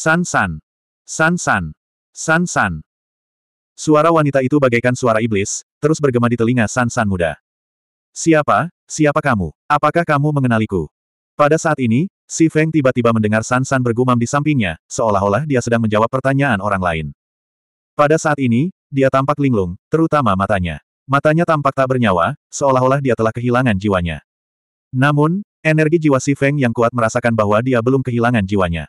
San-san. San-san. San-san. Suara wanita itu bagaikan suara iblis, terus bergema di telinga San-san muda. Siapa, siapa kamu? Apakah kamu mengenaliku? Pada saat ini, Si Feng tiba-tiba mendengar San-san bergumam di sampingnya, seolah-olah dia sedang menjawab pertanyaan orang lain. Pada saat ini, dia tampak linglung, terutama matanya. Matanya tampak tak bernyawa, seolah-olah dia telah kehilangan jiwanya. Namun, energi jiwa Si Feng yang kuat merasakan bahwa dia belum kehilangan jiwanya.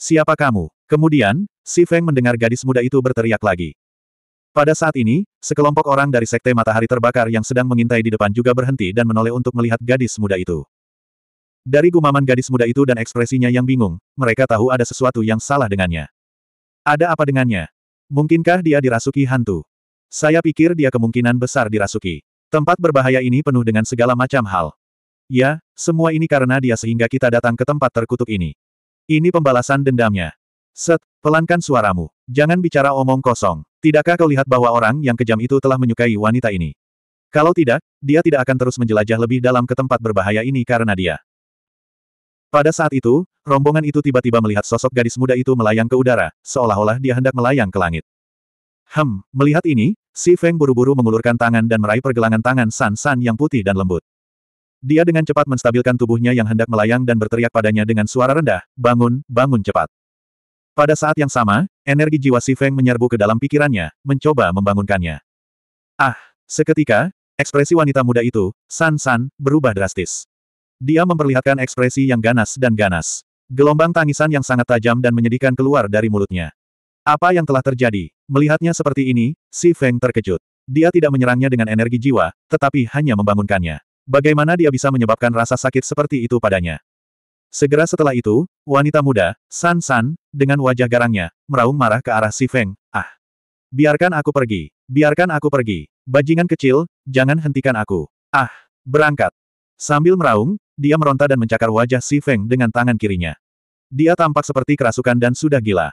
Siapa kamu? Kemudian, Si Feng mendengar gadis muda itu berteriak lagi. Pada saat ini, sekelompok orang dari Sekte Matahari Terbakar yang sedang mengintai di depan juga berhenti dan menoleh untuk melihat gadis muda itu. Dari gumaman gadis muda itu dan ekspresinya yang bingung, mereka tahu ada sesuatu yang salah dengannya. Ada apa dengannya? Mungkinkah dia dirasuki hantu? Saya pikir dia kemungkinan besar dirasuki. Tempat berbahaya ini penuh dengan segala macam hal. Ya, semua ini karena dia sehingga kita datang ke tempat terkutuk ini. Ini pembalasan dendamnya. Set, pelankan suaramu. Jangan bicara omong kosong. Tidakkah kau lihat bahwa orang yang kejam itu telah menyukai wanita ini? Kalau tidak, dia tidak akan terus menjelajah lebih dalam ke tempat berbahaya ini karena dia. Pada saat itu, rombongan itu tiba-tiba melihat sosok gadis muda itu melayang ke udara, seolah-olah dia hendak melayang ke langit. Hem, melihat ini, si Feng buru-buru mengulurkan tangan dan meraih pergelangan tangan San San yang putih dan lembut. Dia dengan cepat menstabilkan tubuhnya yang hendak melayang dan berteriak padanya dengan suara rendah, bangun, bangun cepat. Pada saat yang sama, energi jiwa Si Feng menyerbu ke dalam pikirannya, mencoba membangunkannya. Ah, seketika, ekspresi wanita muda itu, San San, berubah drastis. Dia memperlihatkan ekspresi yang ganas dan ganas. Gelombang tangisan yang sangat tajam dan menyedihkan keluar dari mulutnya. Apa yang telah terjadi? Melihatnya seperti ini, Si Feng terkejut. Dia tidak menyerangnya dengan energi jiwa, tetapi hanya membangunkannya. Bagaimana dia bisa menyebabkan rasa sakit seperti itu padanya? Segera setelah itu, wanita muda, San San, dengan wajah garangnya, meraung marah ke arah Si Feng, ah. Biarkan aku pergi, biarkan aku pergi, bajingan kecil, jangan hentikan aku. Ah, berangkat. Sambil meraung, dia meronta dan mencakar wajah Si Feng dengan tangan kirinya. Dia tampak seperti kerasukan dan sudah gila.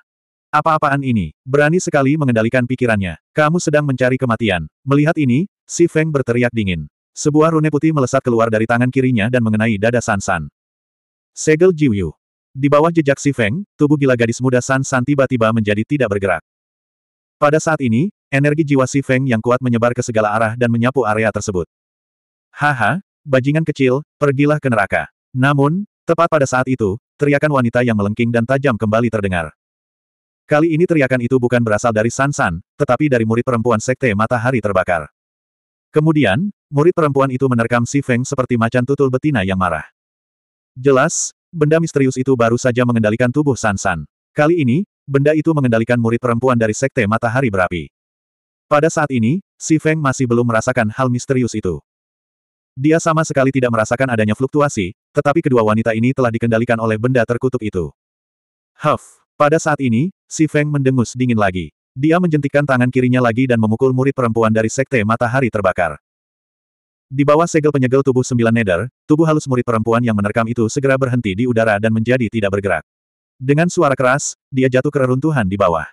Apa-apaan ini, berani sekali mengendalikan pikirannya, kamu sedang mencari kematian. Melihat ini, Si Feng berteriak dingin. Sebuah rune putih melesat keluar dari tangan kirinya dan mengenai dada Sansan. San. Segel Jiuyu. Di bawah jejak si Feng, tubuh gila gadis muda Sansan tiba-tiba menjadi tidak bergerak. Pada saat ini, energi jiwa si Feng yang kuat menyebar ke segala arah dan menyapu area tersebut. Haha, bajingan kecil, pergilah ke neraka. Namun, tepat pada saat itu, teriakan wanita yang melengking dan tajam kembali terdengar. Kali ini teriakan itu bukan berasal dari Sansan, tetapi dari murid perempuan Sekte Matahari Terbakar. Kemudian, murid perempuan itu menerkam Si Feng seperti macan tutul betina yang marah. Jelas, benda misterius itu baru saja mengendalikan tubuh San San. Kali ini, benda itu mengendalikan murid perempuan dari Sekte Matahari Berapi. Pada saat ini, Si Feng masih belum merasakan hal misterius itu. Dia sama sekali tidak merasakan adanya fluktuasi, tetapi kedua wanita ini telah dikendalikan oleh benda terkutuk itu. Huff! Pada saat ini, Si Feng mendengus dingin lagi. Dia menjentikan tangan kirinya lagi dan memukul murid perempuan dari Sekte Matahari Terbakar. Di bawah segel penyegel tubuh sembilan neder, tubuh halus murid perempuan yang menerkam itu segera berhenti di udara dan menjadi tidak bergerak. Dengan suara keras, dia jatuh ke reruntuhan di bawah.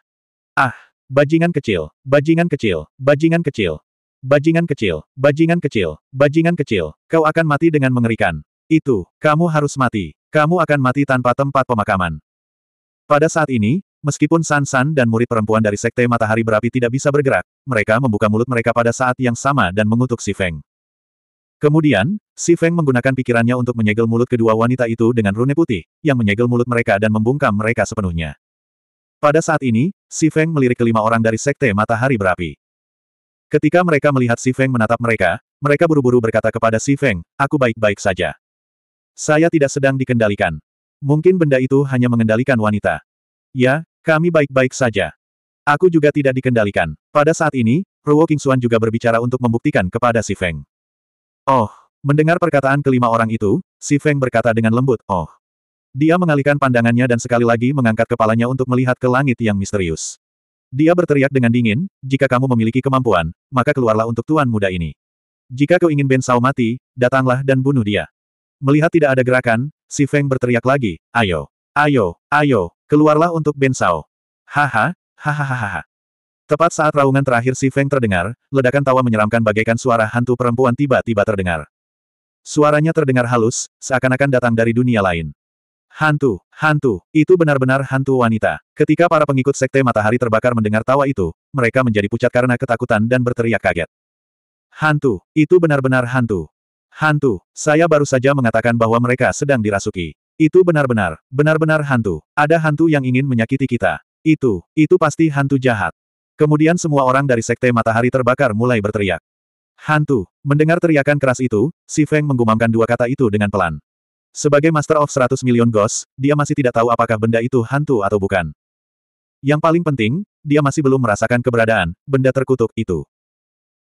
Ah! Bajingan kecil, bajingan kecil, bajingan kecil, bajingan kecil, bajingan kecil, bajingan kecil, kau akan mati dengan mengerikan. Itu, kamu harus mati. Kamu akan mati tanpa tempat pemakaman. Pada saat ini, Meskipun San San dan murid perempuan dari Sekte Matahari Berapi tidak bisa bergerak, mereka membuka mulut mereka pada saat yang sama dan mengutuk Si Feng. Kemudian, Si Feng menggunakan pikirannya untuk menyegel mulut kedua wanita itu dengan rune putih, yang menyegel mulut mereka dan membungkam mereka sepenuhnya. Pada saat ini, Si Feng melirik kelima orang dari Sekte Matahari Berapi. Ketika mereka melihat Si Feng menatap mereka, mereka buru-buru berkata kepada Si Feng, aku baik-baik saja. Saya tidak sedang dikendalikan. Mungkin benda itu hanya mengendalikan wanita. Ya, kami baik-baik saja. Aku juga tidak dikendalikan. Pada saat ini, Ruo Kingsuan juga berbicara untuk membuktikan kepada si Feng. Oh, mendengar perkataan kelima orang itu, si Feng berkata dengan lembut, oh. Dia mengalihkan pandangannya dan sekali lagi mengangkat kepalanya untuk melihat ke langit yang misterius. Dia berteriak dengan dingin, jika kamu memiliki kemampuan, maka keluarlah untuk tuan muda ini. Jika kau ingin Ben Sao mati, datanglah dan bunuh dia. Melihat tidak ada gerakan, si Feng berteriak lagi, ayo, ayo, ayo, Keluarlah untuk Ben Sao. Haha, hahaha. Tepat saat raungan terakhir si Feng terdengar, ledakan tawa menyeramkan bagaikan suara hantu perempuan tiba-tiba terdengar. Suaranya terdengar halus, seakan-akan datang dari dunia lain. Hantu, hantu, itu benar-benar hantu wanita. Ketika para pengikut sekte matahari terbakar mendengar tawa itu, mereka menjadi pucat karena ketakutan dan berteriak kaget. Hantu, itu benar-benar hantu. Hantu, saya baru saja mengatakan bahwa mereka sedang dirasuki. Itu benar-benar, benar-benar hantu. Ada hantu yang ingin menyakiti kita. Itu, itu pasti hantu jahat. Kemudian semua orang dari Sekte Matahari Terbakar mulai berteriak. Hantu, mendengar teriakan keras itu, Si Feng menggumamkan dua kata itu dengan pelan. Sebagai Master of 100 Million Ghost, dia masih tidak tahu apakah benda itu hantu atau bukan. Yang paling penting, dia masih belum merasakan keberadaan benda terkutuk itu.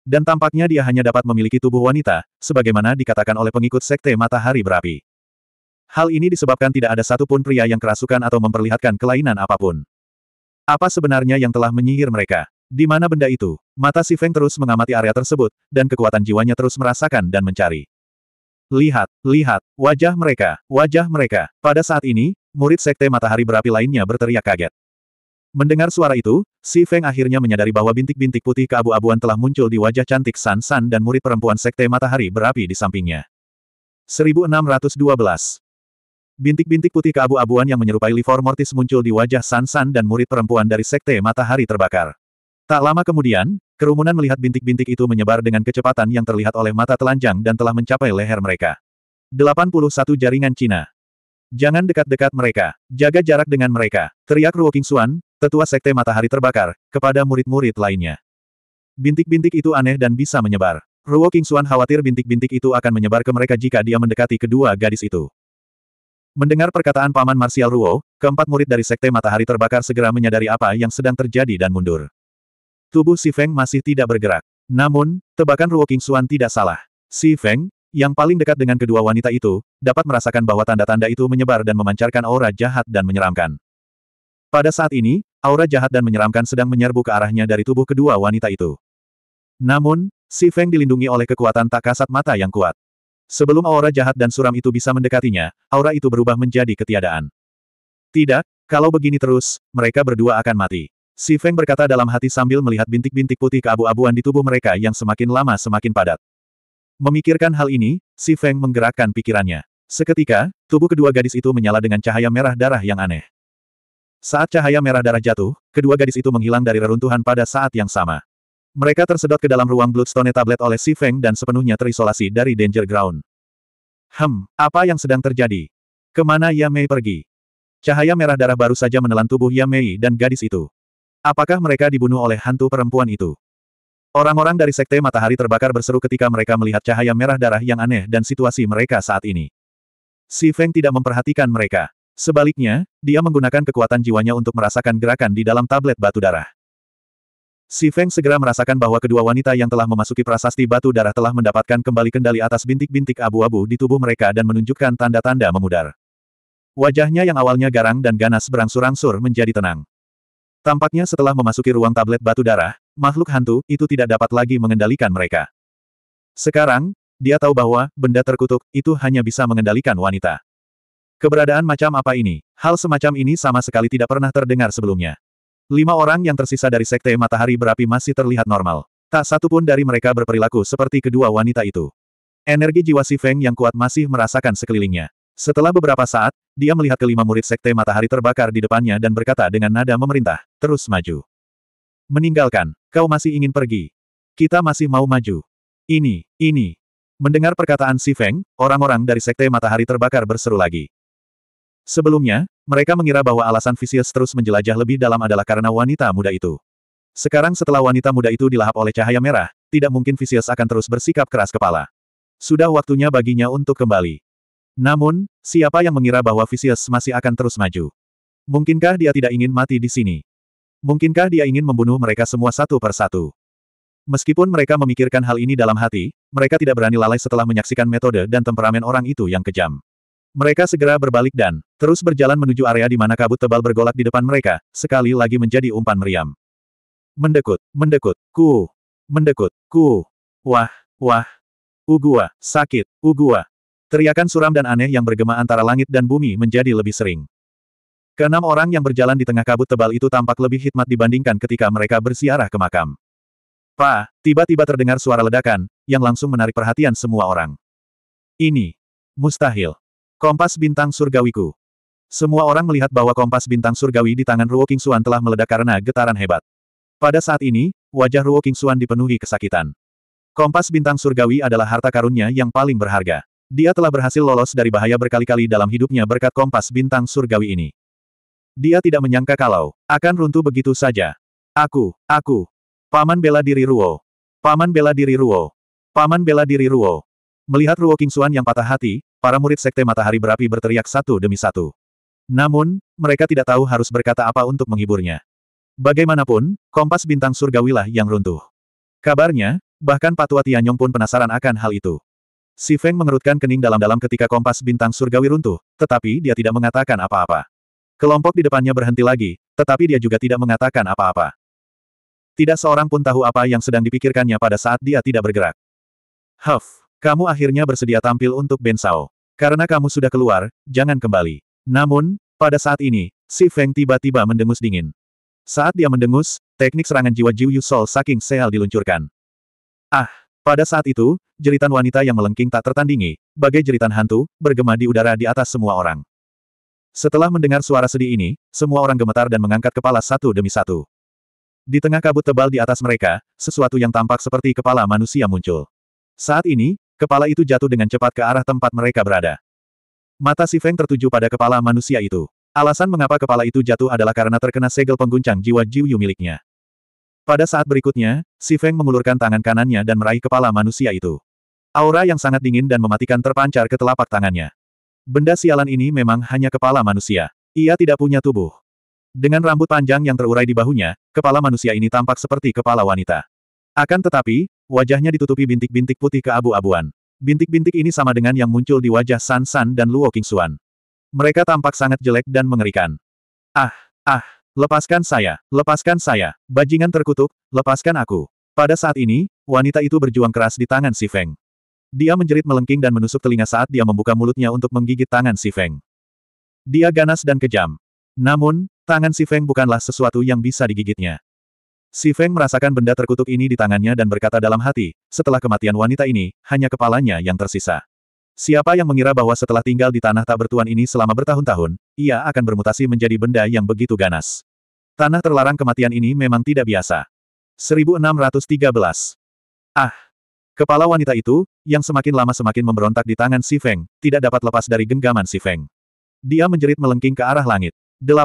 Dan tampaknya dia hanya dapat memiliki tubuh wanita, sebagaimana dikatakan oleh pengikut Sekte Matahari Berapi. Hal ini disebabkan tidak ada satupun pria yang kerasukan atau memperlihatkan kelainan apapun. Apa sebenarnya yang telah menyihir mereka? Di mana benda itu? Mata si Feng terus mengamati area tersebut, dan kekuatan jiwanya terus merasakan dan mencari. Lihat, lihat, wajah mereka, wajah mereka. Pada saat ini, murid sekte matahari berapi lainnya berteriak kaget. Mendengar suara itu, Si Feng akhirnya menyadari bahwa bintik-bintik putih keabu-abuan telah muncul di wajah cantik San San dan murid perempuan sekte matahari berapi di sampingnya. 1612 Bintik-bintik putih keabu-abuan yang menyerupai Livor Mortis muncul di wajah San -san dan murid perempuan dari Sekte Matahari Terbakar. Tak lama kemudian, kerumunan melihat bintik-bintik itu menyebar dengan kecepatan yang terlihat oleh mata telanjang dan telah mencapai leher mereka. 81 Jaringan Cina Jangan dekat-dekat mereka, jaga jarak dengan mereka, teriak Ruo Qingxuan, tetua Sekte Matahari Terbakar, kepada murid-murid lainnya. Bintik-bintik itu aneh dan bisa menyebar. Ruo Qingxuan khawatir bintik-bintik itu akan menyebar ke mereka jika dia mendekati kedua gadis itu. Mendengar perkataan Paman Marsial Ruo, keempat murid dari Sekte Matahari Terbakar segera menyadari apa yang sedang terjadi dan mundur. Tubuh Si Feng masih tidak bergerak. Namun, tebakan Ruo King Xuan tidak salah. Si Feng, yang paling dekat dengan kedua wanita itu, dapat merasakan bahwa tanda-tanda itu menyebar dan memancarkan aura jahat dan menyeramkan. Pada saat ini, aura jahat dan menyeramkan sedang menyerbu ke arahnya dari tubuh kedua wanita itu. Namun, Si Feng dilindungi oleh kekuatan tak kasat mata yang kuat. Sebelum aura jahat dan suram itu bisa mendekatinya, aura itu berubah menjadi ketiadaan. Tidak, kalau begini terus, mereka berdua akan mati. Si Feng berkata dalam hati sambil melihat bintik-bintik putih keabu-abuan di tubuh mereka yang semakin lama semakin padat. Memikirkan hal ini, si Feng menggerakkan pikirannya. Seketika, tubuh kedua gadis itu menyala dengan cahaya merah darah yang aneh. Saat cahaya merah darah jatuh, kedua gadis itu menghilang dari reruntuhan pada saat yang sama. Mereka tersedot ke dalam ruang Bloodstone tablet oleh Si Feng dan sepenuhnya terisolasi dari Danger Ground. Hem, apa yang sedang terjadi? Kemana Yamei pergi? Cahaya merah darah baru saja menelan tubuh Yamei dan gadis itu. Apakah mereka dibunuh oleh hantu perempuan itu? Orang-orang dari Sekte Matahari terbakar berseru ketika mereka melihat cahaya merah darah yang aneh dan situasi mereka saat ini. Si Feng tidak memperhatikan mereka. Sebaliknya, dia menggunakan kekuatan jiwanya untuk merasakan gerakan di dalam tablet batu darah. Si Feng segera merasakan bahwa kedua wanita yang telah memasuki prasasti batu darah telah mendapatkan kembali kendali atas bintik-bintik abu-abu di tubuh mereka dan menunjukkan tanda-tanda memudar. Wajahnya yang awalnya garang dan ganas berangsur-angsur menjadi tenang. Tampaknya setelah memasuki ruang tablet batu darah, makhluk hantu itu tidak dapat lagi mengendalikan mereka. Sekarang, dia tahu bahwa benda terkutuk itu hanya bisa mengendalikan wanita. Keberadaan macam apa ini? Hal semacam ini sama sekali tidak pernah terdengar sebelumnya. Lima orang yang tersisa dari Sekte Matahari Berapi masih terlihat normal. Tak satu pun dari mereka berperilaku seperti kedua wanita itu. Energi jiwa Si Feng yang kuat masih merasakan sekelilingnya. Setelah beberapa saat, dia melihat kelima murid Sekte Matahari terbakar di depannya dan berkata dengan nada memerintah, terus maju. Meninggalkan, kau masih ingin pergi. Kita masih mau maju. Ini, ini. Mendengar perkataan Si Feng, orang-orang dari Sekte Matahari terbakar berseru lagi. Sebelumnya, mereka mengira bahwa alasan Visius terus menjelajah lebih dalam adalah karena wanita muda itu. Sekarang setelah wanita muda itu dilahap oleh cahaya merah, tidak mungkin Visius akan terus bersikap keras kepala. Sudah waktunya baginya untuk kembali. Namun, siapa yang mengira bahwa Visius masih akan terus maju? Mungkinkah dia tidak ingin mati di sini? Mungkinkah dia ingin membunuh mereka semua satu per satu? Meskipun mereka memikirkan hal ini dalam hati, mereka tidak berani lalai setelah menyaksikan metode dan temperamen orang itu yang kejam. Mereka segera berbalik dan terus berjalan menuju area di mana kabut tebal bergolak di depan mereka, sekali lagi menjadi umpan meriam. Mendekut, mendekut, ku, mendekut, ku, wah, wah, ugua, sakit, ugua. Teriakan suram dan aneh yang bergema antara langit dan bumi menjadi lebih sering. Keenam orang yang berjalan di tengah kabut tebal itu tampak lebih hikmat dibandingkan ketika mereka bersiarah ke makam. Pa, tiba-tiba terdengar suara ledakan, yang langsung menarik perhatian semua orang. Ini, mustahil. Kompas Bintang Surgawiku Semua orang melihat bahwa kompas bintang surgawi di tangan Ruo King Suan telah meledak karena getaran hebat. Pada saat ini, wajah Ruo King Suan dipenuhi kesakitan. Kompas bintang surgawi adalah harta karunnya yang paling berharga. Dia telah berhasil lolos dari bahaya berkali-kali dalam hidupnya berkat kompas bintang surgawi ini. Dia tidak menyangka kalau akan runtuh begitu saja. Aku, aku. Paman bela diri Ruo. Paman bela diri Ruo. Paman bela diri Ruo. Melihat Ruo King Suan yang patah hati, Para murid Sekte Matahari Berapi berteriak satu demi satu. Namun, mereka tidak tahu harus berkata apa untuk menghiburnya. Bagaimanapun, kompas bintang surgawilah yang runtuh. Kabarnya, bahkan Patua Tianyong pun penasaran akan hal itu. Si Feng mengerutkan kening dalam-dalam ketika kompas bintang surgawi runtuh, tetapi dia tidak mengatakan apa-apa. Kelompok di depannya berhenti lagi, tetapi dia juga tidak mengatakan apa-apa. Tidak seorang pun tahu apa yang sedang dipikirkannya pada saat dia tidak bergerak. Huff! Kamu akhirnya bersedia tampil untuk Ben Sao. Karena kamu sudah keluar, jangan kembali. Namun, pada saat ini, si Feng tiba-tiba mendengus dingin. Saat dia mendengus, teknik serangan jiwa Jiu Yu Sol saking seal diluncurkan. Ah! Pada saat itu, jeritan wanita yang melengking tak tertandingi, bagai jeritan hantu, bergema di udara di atas semua orang. Setelah mendengar suara sedih ini, semua orang gemetar dan mengangkat kepala satu demi satu. Di tengah kabut tebal di atas mereka, sesuatu yang tampak seperti kepala manusia muncul. Saat ini, Kepala itu jatuh dengan cepat ke arah tempat mereka berada. Mata si Feng tertuju pada kepala manusia itu. Alasan mengapa kepala itu jatuh adalah karena terkena segel pengguncang jiwa Jiu miliknya. Pada saat berikutnya, si Feng mengulurkan tangan kanannya dan meraih kepala manusia itu. Aura yang sangat dingin dan mematikan terpancar ke telapak tangannya. Benda sialan ini memang hanya kepala manusia. Ia tidak punya tubuh. Dengan rambut panjang yang terurai di bahunya, kepala manusia ini tampak seperti kepala wanita. Akan tetapi, wajahnya ditutupi bintik-bintik putih ke abu abuan Bintik-bintik ini sama dengan yang muncul di wajah San San dan Luo Qingxuan. Mereka tampak sangat jelek dan mengerikan. Ah, ah, lepaskan saya, lepaskan saya, bajingan terkutuk, lepaskan aku. Pada saat ini, wanita itu berjuang keras di tangan si Feng. Dia menjerit melengking dan menusuk telinga saat dia membuka mulutnya untuk menggigit tangan si Feng. Dia ganas dan kejam. Namun, tangan si Feng bukanlah sesuatu yang bisa digigitnya. Si Feng merasakan benda terkutuk ini di tangannya dan berkata dalam hati, setelah kematian wanita ini, hanya kepalanya yang tersisa. Siapa yang mengira bahwa setelah tinggal di tanah tak bertuan ini selama bertahun-tahun, ia akan bermutasi menjadi benda yang begitu ganas. Tanah terlarang kematian ini memang tidak biasa. 1613. Ah! Kepala wanita itu, yang semakin lama semakin memberontak di tangan Si Feng, tidak dapat lepas dari genggaman Si Feng. Dia menjerit melengking ke arah langit. 8.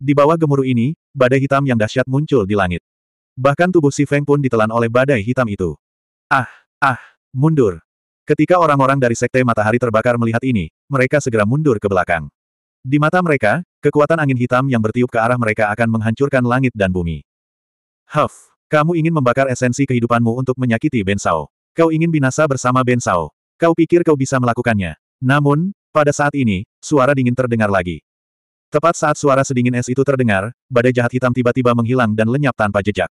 Di bawah gemuruh ini, badai hitam yang dahsyat muncul di langit. Bahkan tubuh si Feng pun ditelan oleh badai hitam itu. Ah, ah, mundur. Ketika orang-orang dari Sekte Matahari Terbakar melihat ini, mereka segera mundur ke belakang. Di mata mereka, kekuatan angin hitam yang bertiup ke arah mereka akan menghancurkan langit dan bumi. Huff, kamu ingin membakar esensi kehidupanmu untuk menyakiti Ben Sao. Kau ingin binasa bersama Ben Sao. Kau pikir kau bisa melakukannya. Namun, pada saat ini, suara dingin terdengar lagi. Tepat saat suara sedingin es itu terdengar, badai jahat hitam tiba-tiba menghilang dan lenyap tanpa jejak.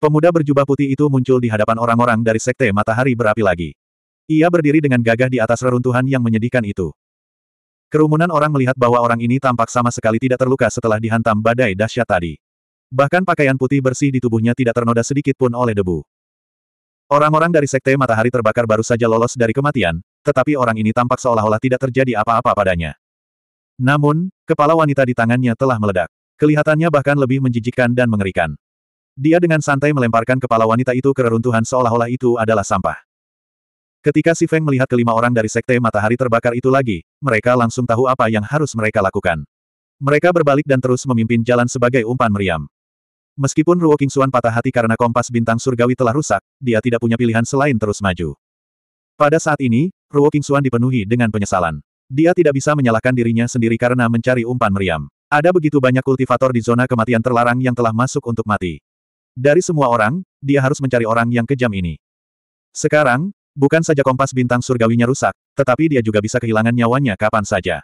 Pemuda berjubah putih itu muncul di hadapan orang-orang dari Sekte Matahari Berapi lagi. Ia berdiri dengan gagah di atas reruntuhan yang menyedihkan itu. Kerumunan orang melihat bahwa orang ini tampak sama sekali tidak terluka setelah dihantam badai dahsyat tadi. Bahkan pakaian putih bersih di tubuhnya tidak ternoda sedikit pun oleh debu. Orang-orang dari Sekte Matahari terbakar baru saja lolos dari kematian, tetapi orang ini tampak seolah-olah tidak terjadi apa-apa padanya. Namun, kepala wanita di tangannya telah meledak. Kelihatannya bahkan lebih menjijikkan dan mengerikan. Dia dengan santai melemparkan kepala wanita itu ke reruntuhan seolah-olah itu adalah sampah. Ketika Si Feng melihat kelima orang dari Sekte Matahari terbakar itu lagi, mereka langsung tahu apa yang harus mereka lakukan. Mereka berbalik dan terus memimpin jalan sebagai umpan meriam. Meskipun Ruo Qingxuan patah hati karena kompas bintang surgawi telah rusak, dia tidak punya pilihan selain terus maju. Pada saat ini, Ruo Qingxuan dipenuhi dengan penyesalan. Dia tidak bisa menyalahkan dirinya sendiri karena mencari umpan meriam. Ada begitu banyak kultivator di zona kematian terlarang yang telah masuk untuk mati. Dari semua orang, dia harus mencari orang yang kejam ini. Sekarang, bukan saja kompas bintang surgawinya rusak, tetapi dia juga bisa kehilangan nyawanya kapan saja.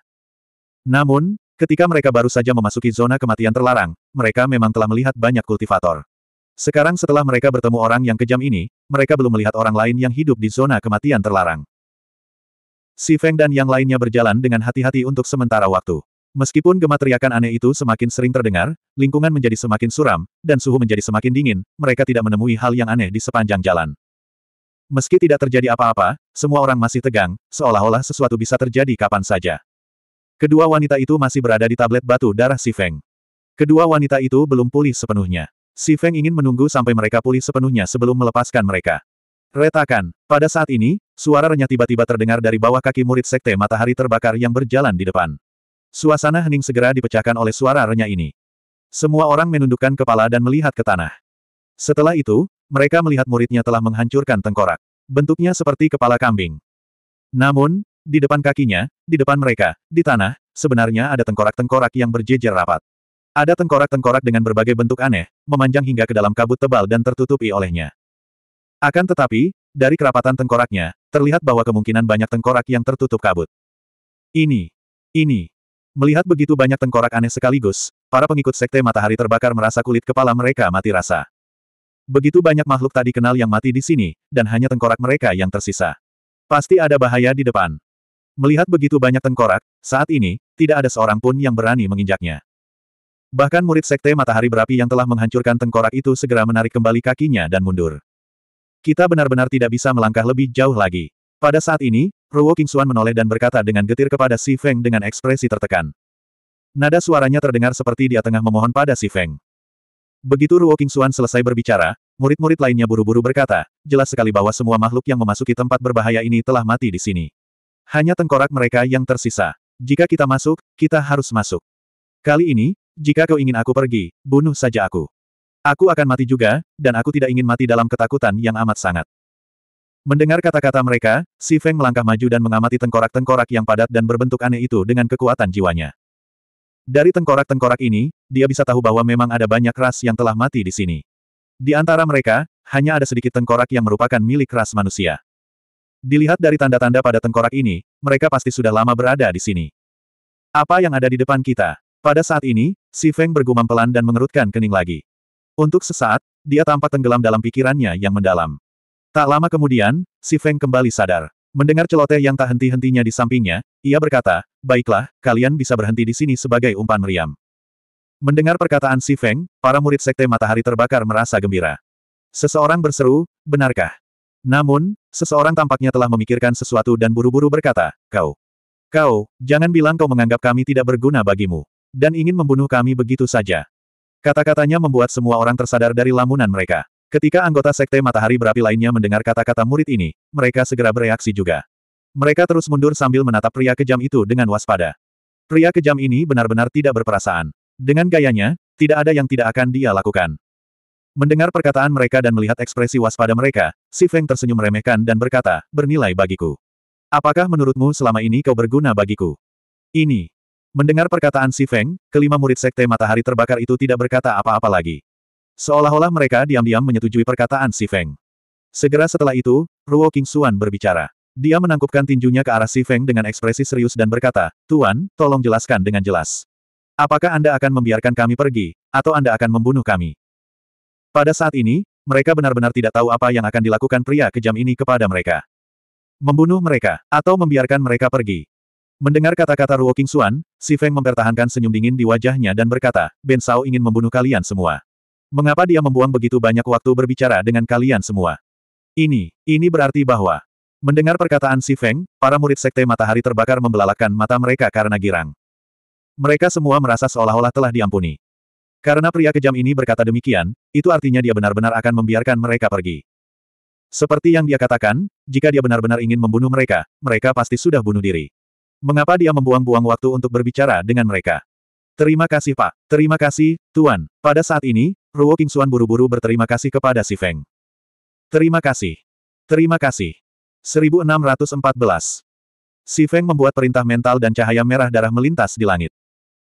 Namun, ketika mereka baru saja memasuki zona kematian terlarang, mereka memang telah melihat banyak kultivator. Sekarang setelah mereka bertemu orang yang kejam ini, mereka belum melihat orang lain yang hidup di zona kematian terlarang. Si Feng dan yang lainnya berjalan dengan hati-hati untuk sementara waktu. Meskipun gema teriakan aneh itu semakin sering terdengar, lingkungan menjadi semakin suram, dan suhu menjadi semakin dingin, mereka tidak menemui hal yang aneh di sepanjang jalan. Meski tidak terjadi apa-apa, semua orang masih tegang, seolah-olah sesuatu bisa terjadi kapan saja. Kedua wanita itu masih berada di tablet batu darah Si Feng. Kedua wanita itu belum pulih sepenuhnya. Si Feng ingin menunggu sampai mereka pulih sepenuhnya sebelum melepaskan mereka. Retakan. Pada saat ini, suara renyah tiba-tiba terdengar dari bawah kaki murid sekte matahari terbakar yang berjalan di depan. Suasana hening segera dipecahkan oleh suara renyah ini. Semua orang menundukkan kepala dan melihat ke tanah. Setelah itu, mereka melihat muridnya telah menghancurkan tengkorak. Bentuknya seperti kepala kambing. Namun, di depan kakinya, di depan mereka, di tanah, sebenarnya ada tengkorak-tengkorak yang berjejer rapat. Ada tengkorak-tengkorak dengan berbagai bentuk aneh, memanjang hingga ke dalam kabut tebal dan tertutupi olehnya. Akan tetapi, dari kerapatan tengkoraknya, terlihat bahwa kemungkinan banyak tengkorak yang tertutup kabut. Ini, ini. Melihat begitu banyak tengkorak aneh sekaligus, para pengikut sekte matahari terbakar merasa kulit kepala mereka mati rasa. Begitu banyak makhluk tadi kenal yang mati di sini, dan hanya tengkorak mereka yang tersisa. Pasti ada bahaya di depan. Melihat begitu banyak tengkorak, saat ini, tidak ada seorang pun yang berani menginjaknya. Bahkan murid sekte matahari berapi yang telah menghancurkan tengkorak itu segera menarik kembali kakinya dan mundur. Kita benar-benar tidak bisa melangkah lebih jauh lagi. Pada saat ini, Ruo Kingsuan menoleh dan berkata dengan getir kepada Si Feng dengan ekspresi tertekan. Nada suaranya terdengar seperti dia tengah memohon pada Si Feng. Begitu Ruo Kingsuan selesai berbicara, murid-murid lainnya buru-buru berkata, jelas sekali bahwa semua makhluk yang memasuki tempat berbahaya ini telah mati di sini. Hanya tengkorak mereka yang tersisa. Jika kita masuk, kita harus masuk. Kali ini, jika kau ingin aku pergi, bunuh saja aku. Aku akan mati juga, dan aku tidak ingin mati dalam ketakutan yang amat sangat. Mendengar kata-kata mereka, Si Feng melangkah maju dan mengamati tengkorak-tengkorak yang padat dan berbentuk aneh itu dengan kekuatan jiwanya. Dari tengkorak-tengkorak ini, dia bisa tahu bahwa memang ada banyak ras yang telah mati di sini. Di antara mereka, hanya ada sedikit tengkorak yang merupakan milik ras manusia. Dilihat dari tanda-tanda pada tengkorak ini, mereka pasti sudah lama berada di sini. Apa yang ada di depan kita? Pada saat ini, Si Feng bergumam pelan dan mengerutkan kening lagi. Untuk sesaat, dia tampak tenggelam dalam pikirannya yang mendalam. Tak lama kemudian, si Feng kembali sadar. Mendengar celoteh yang tak henti-hentinya di sampingnya, ia berkata, Baiklah, kalian bisa berhenti di sini sebagai umpan meriam. Mendengar perkataan si Feng, para murid Sekte Matahari Terbakar merasa gembira. Seseorang berseru, benarkah? Namun, seseorang tampaknya telah memikirkan sesuatu dan buru-buru berkata, Kau, kau, jangan bilang kau menganggap kami tidak berguna bagimu. Dan ingin membunuh kami begitu saja. Kata-katanya membuat semua orang tersadar dari lamunan mereka. Ketika anggota Sekte Matahari Berapi lainnya mendengar kata-kata murid ini, mereka segera bereaksi juga. Mereka terus mundur sambil menatap pria kejam itu dengan waspada. Pria kejam ini benar-benar tidak berperasaan. Dengan gayanya, tidak ada yang tidak akan dia lakukan. Mendengar perkataan mereka dan melihat ekspresi waspada mereka, Si Feng tersenyum remehkan dan berkata, bernilai bagiku. Apakah menurutmu selama ini kau berguna bagiku? Ini, Mendengar perkataan Si Feng, kelima murid Sekte Matahari Terbakar itu tidak berkata apa-apa lagi. Seolah-olah mereka diam-diam menyetujui perkataan Si Feng. Segera setelah itu, Ruo King Xuan berbicara. Dia menangkupkan tinjunya ke arah Si Feng dengan ekspresi serius dan berkata, Tuan, tolong jelaskan dengan jelas. Apakah Anda akan membiarkan kami pergi, atau Anda akan membunuh kami? Pada saat ini, mereka benar-benar tidak tahu apa yang akan dilakukan pria kejam ini kepada mereka. Membunuh mereka, atau membiarkan mereka pergi. Mendengar kata-kata Ruo Xuan, Si Feng mempertahankan senyum dingin di wajahnya dan berkata, Ben Sao ingin membunuh kalian semua. Mengapa dia membuang begitu banyak waktu berbicara dengan kalian semua? Ini, ini berarti bahwa... Mendengar perkataan Si Feng, para murid Sekte Matahari terbakar membelalakan mata mereka karena girang. Mereka semua merasa seolah-olah telah diampuni. Karena pria kejam ini berkata demikian, itu artinya dia benar-benar akan membiarkan mereka pergi. Seperti yang dia katakan, jika dia benar-benar ingin membunuh mereka, mereka pasti sudah bunuh diri. Mengapa dia membuang-buang waktu untuk berbicara dengan mereka? Terima kasih Pak. Terima kasih, Tuan. Pada saat ini, Ruo Kingsuan buru-buru berterima kasih kepada si Feng. Terima kasih. Terima kasih. 1614. Si Feng membuat perintah mental dan cahaya merah darah melintas di langit.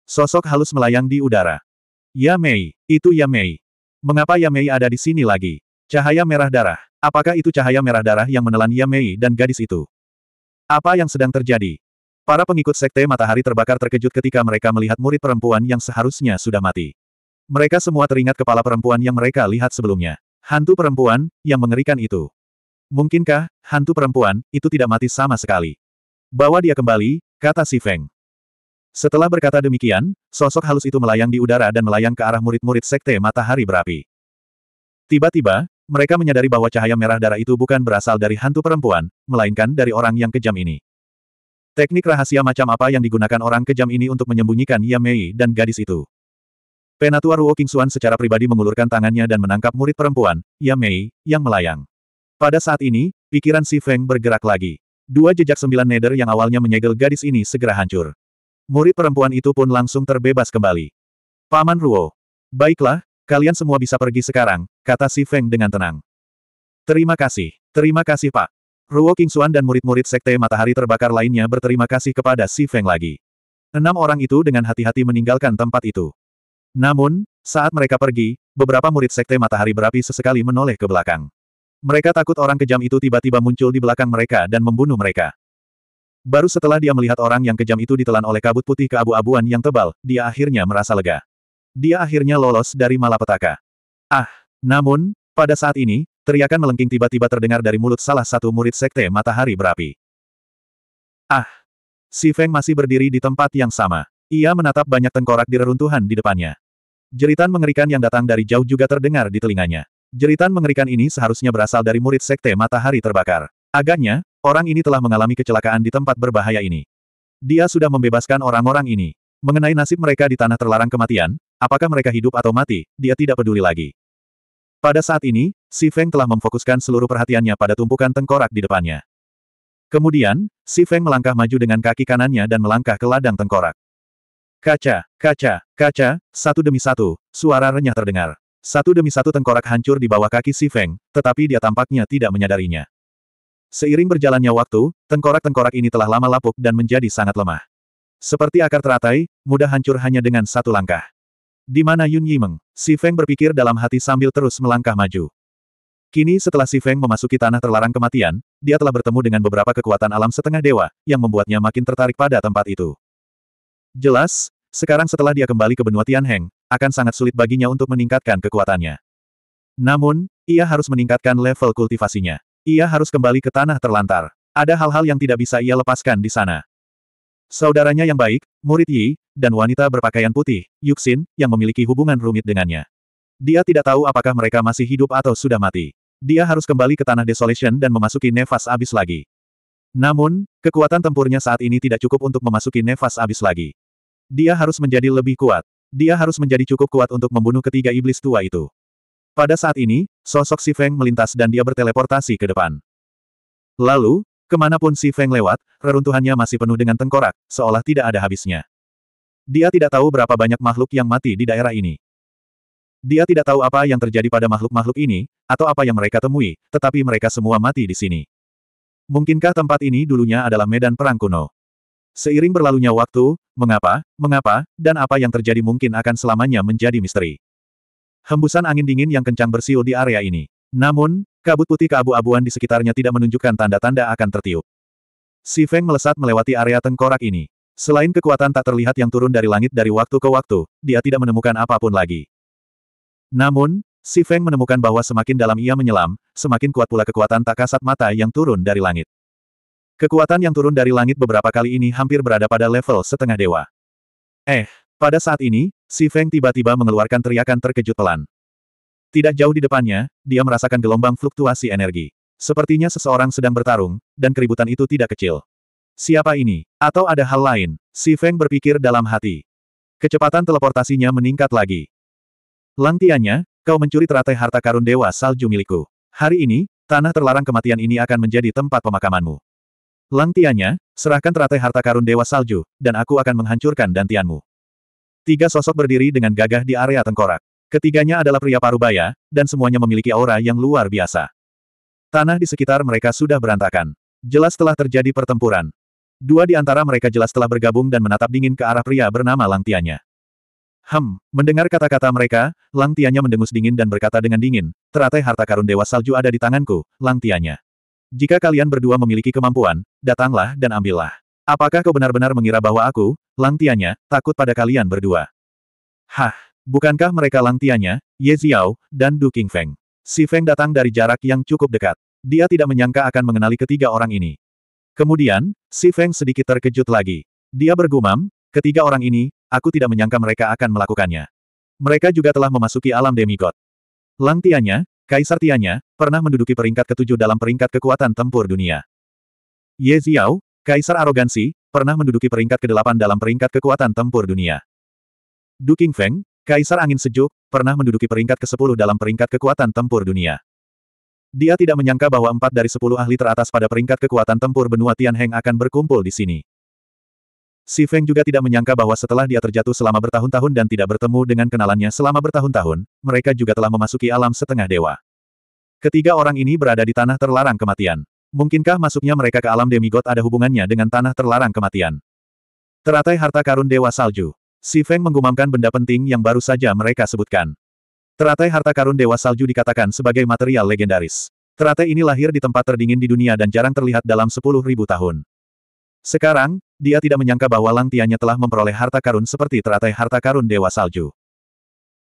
Sosok halus melayang di udara. Ya Mei, itu Ya Mei. Mengapa Ya Mei ada di sini lagi? Cahaya merah darah. Apakah itu cahaya merah darah yang menelan Ya Mei dan gadis itu? Apa yang sedang terjadi? Para pengikut Sekte Matahari terbakar terkejut ketika mereka melihat murid perempuan yang seharusnya sudah mati. Mereka semua teringat kepala perempuan yang mereka lihat sebelumnya. Hantu perempuan, yang mengerikan itu. Mungkinkah, hantu perempuan, itu tidak mati sama sekali. Bawa dia kembali, kata si Feng. Setelah berkata demikian, sosok halus itu melayang di udara dan melayang ke arah murid-murid Sekte Matahari Berapi. Tiba-tiba, mereka menyadari bahwa cahaya merah darah itu bukan berasal dari hantu perempuan, melainkan dari orang yang kejam ini. Teknik rahasia macam apa yang digunakan orang kejam ini untuk menyembunyikan Yamei dan gadis itu? Penatua Ruo Kingsuan secara pribadi mengulurkan tangannya dan menangkap murid perempuan, Yamei, yang melayang. Pada saat ini, pikiran Si Feng bergerak lagi. Dua jejak sembilan neder yang awalnya menyegel gadis ini segera hancur. Murid perempuan itu pun langsung terbebas kembali. Paman Ruo. Baiklah, kalian semua bisa pergi sekarang, kata Si Feng dengan tenang. Terima kasih, terima kasih Pak. Ruo Qingxuan dan murid-murid Sekte Matahari Terbakar lainnya berterima kasih kepada Si Feng lagi. Enam orang itu dengan hati-hati meninggalkan tempat itu. Namun, saat mereka pergi, beberapa murid Sekte Matahari Berapi sesekali menoleh ke belakang. Mereka takut orang kejam itu tiba-tiba muncul di belakang mereka dan membunuh mereka. Baru setelah dia melihat orang yang kejam itu ditelan oleh kabut putih ke abu abuan yang tebal, dia akhirnya merasa lega. Dia akhirnya lolos dari malapetaka. Ah, namun, pada saat ini, Teriakan melengking tiba-tiba terdengar dari mulut salah satu murid sekte matahari berapi. Ah! Si Feng masih berdiri di tempat yang sama. Ia menatap banyak tengkorak di reruntuhan di depannya. Jeritan mengerikan yang datang dari jauh juga terdengar di telinganya. Jeritan mengerikan ini seharusnya berasal dari murid sekte matahari terbakar. Agaknya, orang ini telah mengalami kecelakaan di tempat berbahaya ini. Dia sudah membebaskan orang-orang ini. Mengenai nasib mereka di tanah terlarang kematian, apakah mereka hidup atau mati, dia tidak peduli lagi. Pada saat ini, Si Feng telah memfokuskan seluruh perhatiannya pada tumpukan tengkorak di depannya. Kemudian, Si Feng melangkah maju dengan kaki kanannya dan melangkah ke ladang tengkorak. Kaca, kaca, kaca, satu demi satu, suara renyah terdengar. Satu demi satu tengkorak hancur di bawah kaki Si Feng, tetapi dia tampaknya tidak menyadarinya. Seiring berjalannya waktu, tengkorak-tengkorak ini telah lama lapuk dan menjadi sangat lemah. Seperti akar teratai, mudah hancur hanya dengan satu langkah. Di mana Yun Yimeng, Si Feng berpikir dalam hati sambil terus melangkah maju. Kini setelah Si Feng memasuki tanah terlarang kematian, dia telah bertemu dengan beberapa kekuatan alam setengah dewa, yang membuatnya makin tertarik pada tempat itu. Jelas, sekarang setelah dia kembali ke benua Tianheng, akan sangat sulit baginya untuk meningkatkan kekuatannya. Namun, ia harus meningkatkan level kultivasinya. Ia harus kembali ke tanah terlantar. Ada hal-hal yang tidak bisa ia lepaskan di sana. Saudaranya yang baik, murid Yi, dan wanita berpakaian putih, Yuxin, yang memiliki hubungan rumit dengannya. Dia tidak tahu apakah mereka masih hidup atau sudah mati. Dia harus kembali ke tanah Desolation dan memasuki nefas abis lagi. Namun, kekuatan tempurnya saat ini tidak cukup untuk memasuki nefas abis lagi. Dia harus menjadi lebih kuat. Dia harus menjadi cukup kuat untuk membunuh ketiga iblis tua itu. Pada saat ini, sosok Si Feng melintas dan dia berteleportasi ke depan. Lalu, Kemanapun si Feng lewat, reruntuhannya masih penuh dengan tengkorak, seolah tidak ada habisnya. Dia tidak tahu berapa banyak makhluk yang mati di daerah ini. Dia tidak tahu apa yang terjadi pada makhluk-makhluk ini, atau apa yang mereka temui, tetapi mereka semua mati di sini. Mungkinkah tempat ini dulunya adalah medan perang kuno? Seiring berlalunya waktu, mengapa, mengapa, dan apa yang terjadi mungkin akan selamanya menjadi misteri. Hembusan angin dingin yang kencang bersiul di area ini. Namun, Kabut putih keabu-abuan di sekitarnya tidak menunjukkan tanda-tanda akan tertiup. Si Feng melesat melewati area tengkorak ini. Selain kekuatan tak terlihat yang turun dari langit dari waktu ke waktu, dia tidak menemukan apapun lagi. Namun, Si Feng menemukan bahwa semakin dalam ia menyelam, semakin kuat pula kekuatan tak kasat mata yang turun dari langit. Kekuatan yang turun dari langit beberapa kali ini hampir berada pada level setengah dewa. Eh, pada saat ini, Si Feng tiba-tiba mengeluarkan teriakan terkejut pelan. Tidak jauh di depannya, dia merasakan gelombang fluktuasi energi. Sepertinya seseorang sedang bertarung, dan keributan itu tidak kecil. Siapa ini? Atau ada hal lain? Si Feng berpikir dalam hati. Kecepatan teleportasinya meningkat lagi. Langtiannya, kau mencuri teratai harta karun dewa salju milikku. Hari ini, tanah terlarang kematian ini akan menjadi tempat pemakamanmu. Langtiannya, serahkan teratai harta karun dewa salju, dan aku akan menghancurkan dantianmu. Tiga sosok berdiri dengan gagah di area tengkorak. Ketiganya adalah pria parubaya, dan semuanya memiliki aura yang luar biasa. Tanah di sekitar mereka sudah berantakan. Jelas telah terjadi pertempuran. Dua di antara mereka jelas telah bergabung dan menatap dingin ke arah pria bernama Langtianya. Hem, mendengar kata-kata mereka, Langtianya mendengus dingin dan berkata dengan dingin, teratai harta karun Dewa Salju ada di tanganku, Langtianya. Jika kalian berdua memiliki kemampuan, datanglah dan ambillah. Apakah kau benar-benar mengira bahwa aku, Langtianya, takut pada kalian berdua? Hah, Bukankah mereka Langtianya, Ye Ziao, dan Du Feng? Si Feng datang dari jarak yang cukup dekat. Dia tidak menyangka akan mengenali ketiga orang ini. Kemudian, si Feng sedikit terkejut lagi. Dia bergumam, ketiga orang ini, aku tidak menyangka mereka akan melakukannya. Mereka juga telah memasuki alam demigod. Langtianya, Kaisar Tianya, pernah menduduki peringkat ketujuh dalam peringkat kekuatan tempur dunia. Ye Ziao, Kaisar Arogansi, pernah menduduki peringkat ke-8 dalam peringkat kekuatan tempur dunia. Du Feng." Kaisar Angin Sejuk, pernah menduduki peringkat ke-10 dalam peringkat kekuatan tempur dunia. Dia tidak menyangka bahwa empat dari sepuluh ahli teratas pada peringkat kekuatan tempur benua Tianheng akan berkumpul di sini. Si Feng juga tidak menyangka bahwa setelah dia terjatuh selama bertahun-tahun dan tidak bertemu dengan kenalannya selama bertahun-tahun, mereka juga telah memasuki alam setengah dewa. Ketiga orang ini berada di tanah terlarang kematian. Mungkinkah masuknya mereka ke alam demigod ada hubungannya dengan tanah terlarang kematian? Teratai harta karun Dewa Salju. Si Feng menggumamkan benda penting yang baru saja mereka sebutkan. Teratai harta karun Dewa Salju dikatakan sebagai material legendaris. Teratai ini lahir di tempat terdingin di dunia dan jarang terlihat dalam 10.000 tahun. Sekarang, dia tidak menyangka bahwa Lang Tianya telah memperoleh harta karun seperti teratai harta karun Dewa Salju.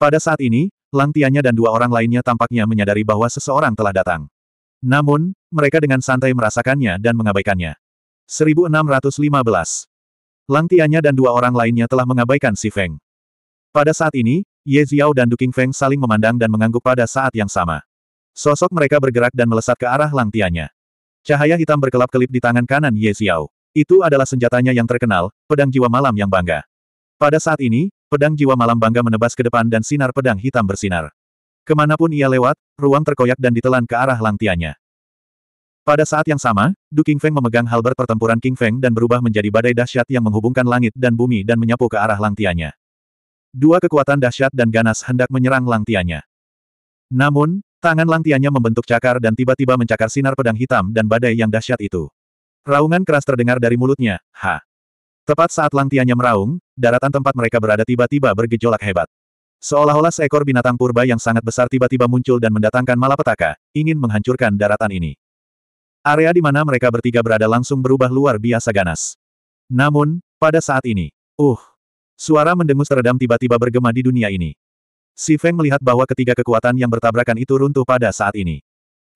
Pada saat ini, Lang Tianya dan dua orang lainnya tampaknya menyadari bahwa seseorang telah datang. Namun, mereka dengan santai merasakannya dan mengabaikannya. 1615 Langtianya dan dua orang lainnya telah mengabaikan Si Feng. Pada saat ini, Ye Ziao dan Duking Feng saling memandang dan mengangguk pada saat yang sama. Sosok mereka bergerak dan melesat ke arah Langtianya. Cahaya hitam berkelap-kelip di tangan kanan Ye Ziao. Itu adalah senjatanya yang terkenal, pedang jiwa malam yang bangga. Pada saat ini, pedang jiwa malam bangga menebas ke depan dan sinar pedang hitam bersinar. Kemanapun ia lewat, ruang terkoyak dan ditelan ke arah Langtianya. Pada saat yang sama, Du King Feng memegang halber pertempuran King Feng dan berubah menjadi badai dahsyat yang menghubungkan langit dan bumi dan menyapu ke arah langtianya. Dua kekuatan dahsyat dan ganas hendak menyerang langtianya. Namun, tangan langtianya membentuk cakar dan tiba-tiba mencakar sinar pedang hitam dan badai yang dahsyat itu. Raungan keras terdengar dari mulutnya, ha. Tepat saat langtianya meraung, daratan tempat mereka berada tiba-tiba bergejolak hebat. Seolah-olah seekor binatang purba yang sangat besar tiba-tiba muncul dan mendatangkan malapetaka, ingin menghancurkan daratan ini. Area di mana mereka bertiga berada langsung berubah luar biasa ganas. Namun, pada saat ini, uh, suara mendengus teredam tiba-tiba bergema di dunia ini. Si Feng melihat bahwa ketiga kekuatan yang bertabrakan itu runtuh pada saat ini.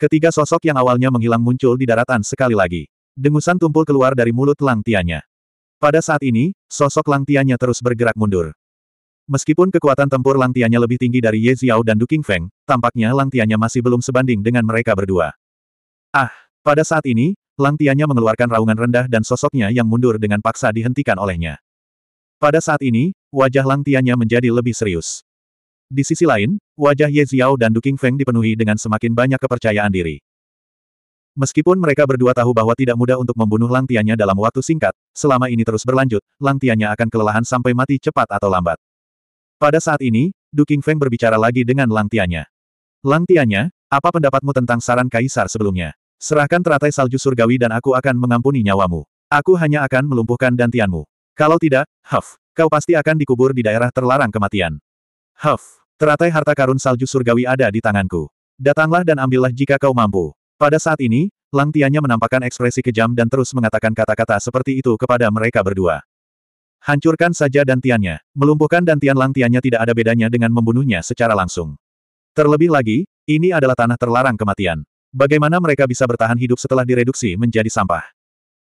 Ketiga sosok yang awalnya menghilang muncul di daratan sekali lagi. Dengusan tumpul keluar dari mulut langtianya. Pada saat ini, sosok langtianya terus bergerak mundur. Meskipun kekuatan tempur langtianya lebih tinggi dari Ye Xiao dan Du King Feng, tampaknya langtianya masih belum sebanding dengan mereka berdua. Ah! Pada saat ini, Langtianya mengeluarkan raungan rendah dan sosoknya yang mundur dengan paksa dihentikan olehnya. Pada saat ini, wajah Langtianya menjadi lebih serius. Di sisi lain, wajah Ye Ziao dan Du Feng dipenuhi dengan semakin banyak kepercayaan diri. Meskipun mereka berdua tahu bahwa tidak mudah untuk membunuh Langtianya dalam waktu singkat, selama ini terus berlanjut, Langtianya akan kelelahan sampai mati cepat atau lambat. Pada saat ini, Du Feng berbicara lagi dengan Langtianya. Langtianya, apa pendapatmu tentang saran kaisar sebelumnya? Serahkan teratai salju surgawi dan aku akan mengampuni nyawamu. Aku hanya akan melumpuhkan dantianmu. Kalau tidak, Huff, kau pasti akan dikubur di daerah terlarang kematian. Huff, teratai harta karun salju surgawi ada di tanganku. Datanglah dan ambillah jika kau mampu. Pada saat ini, Lang Tianya menampakkan ekspresi kejam dan terus mengatakan kata-kata seperti itu kepada mereka berdua. Hancurkan saja dantiannya. Melumpuhkan dantian Lang Tianya tidak ada bedanya dengan membunuhnya secara langsung. Terlebih lagi, ini adalah tanah terlarang kematian. Bagaimana mereka bisa bertahan hidup setelah direduksi menjadi sampah?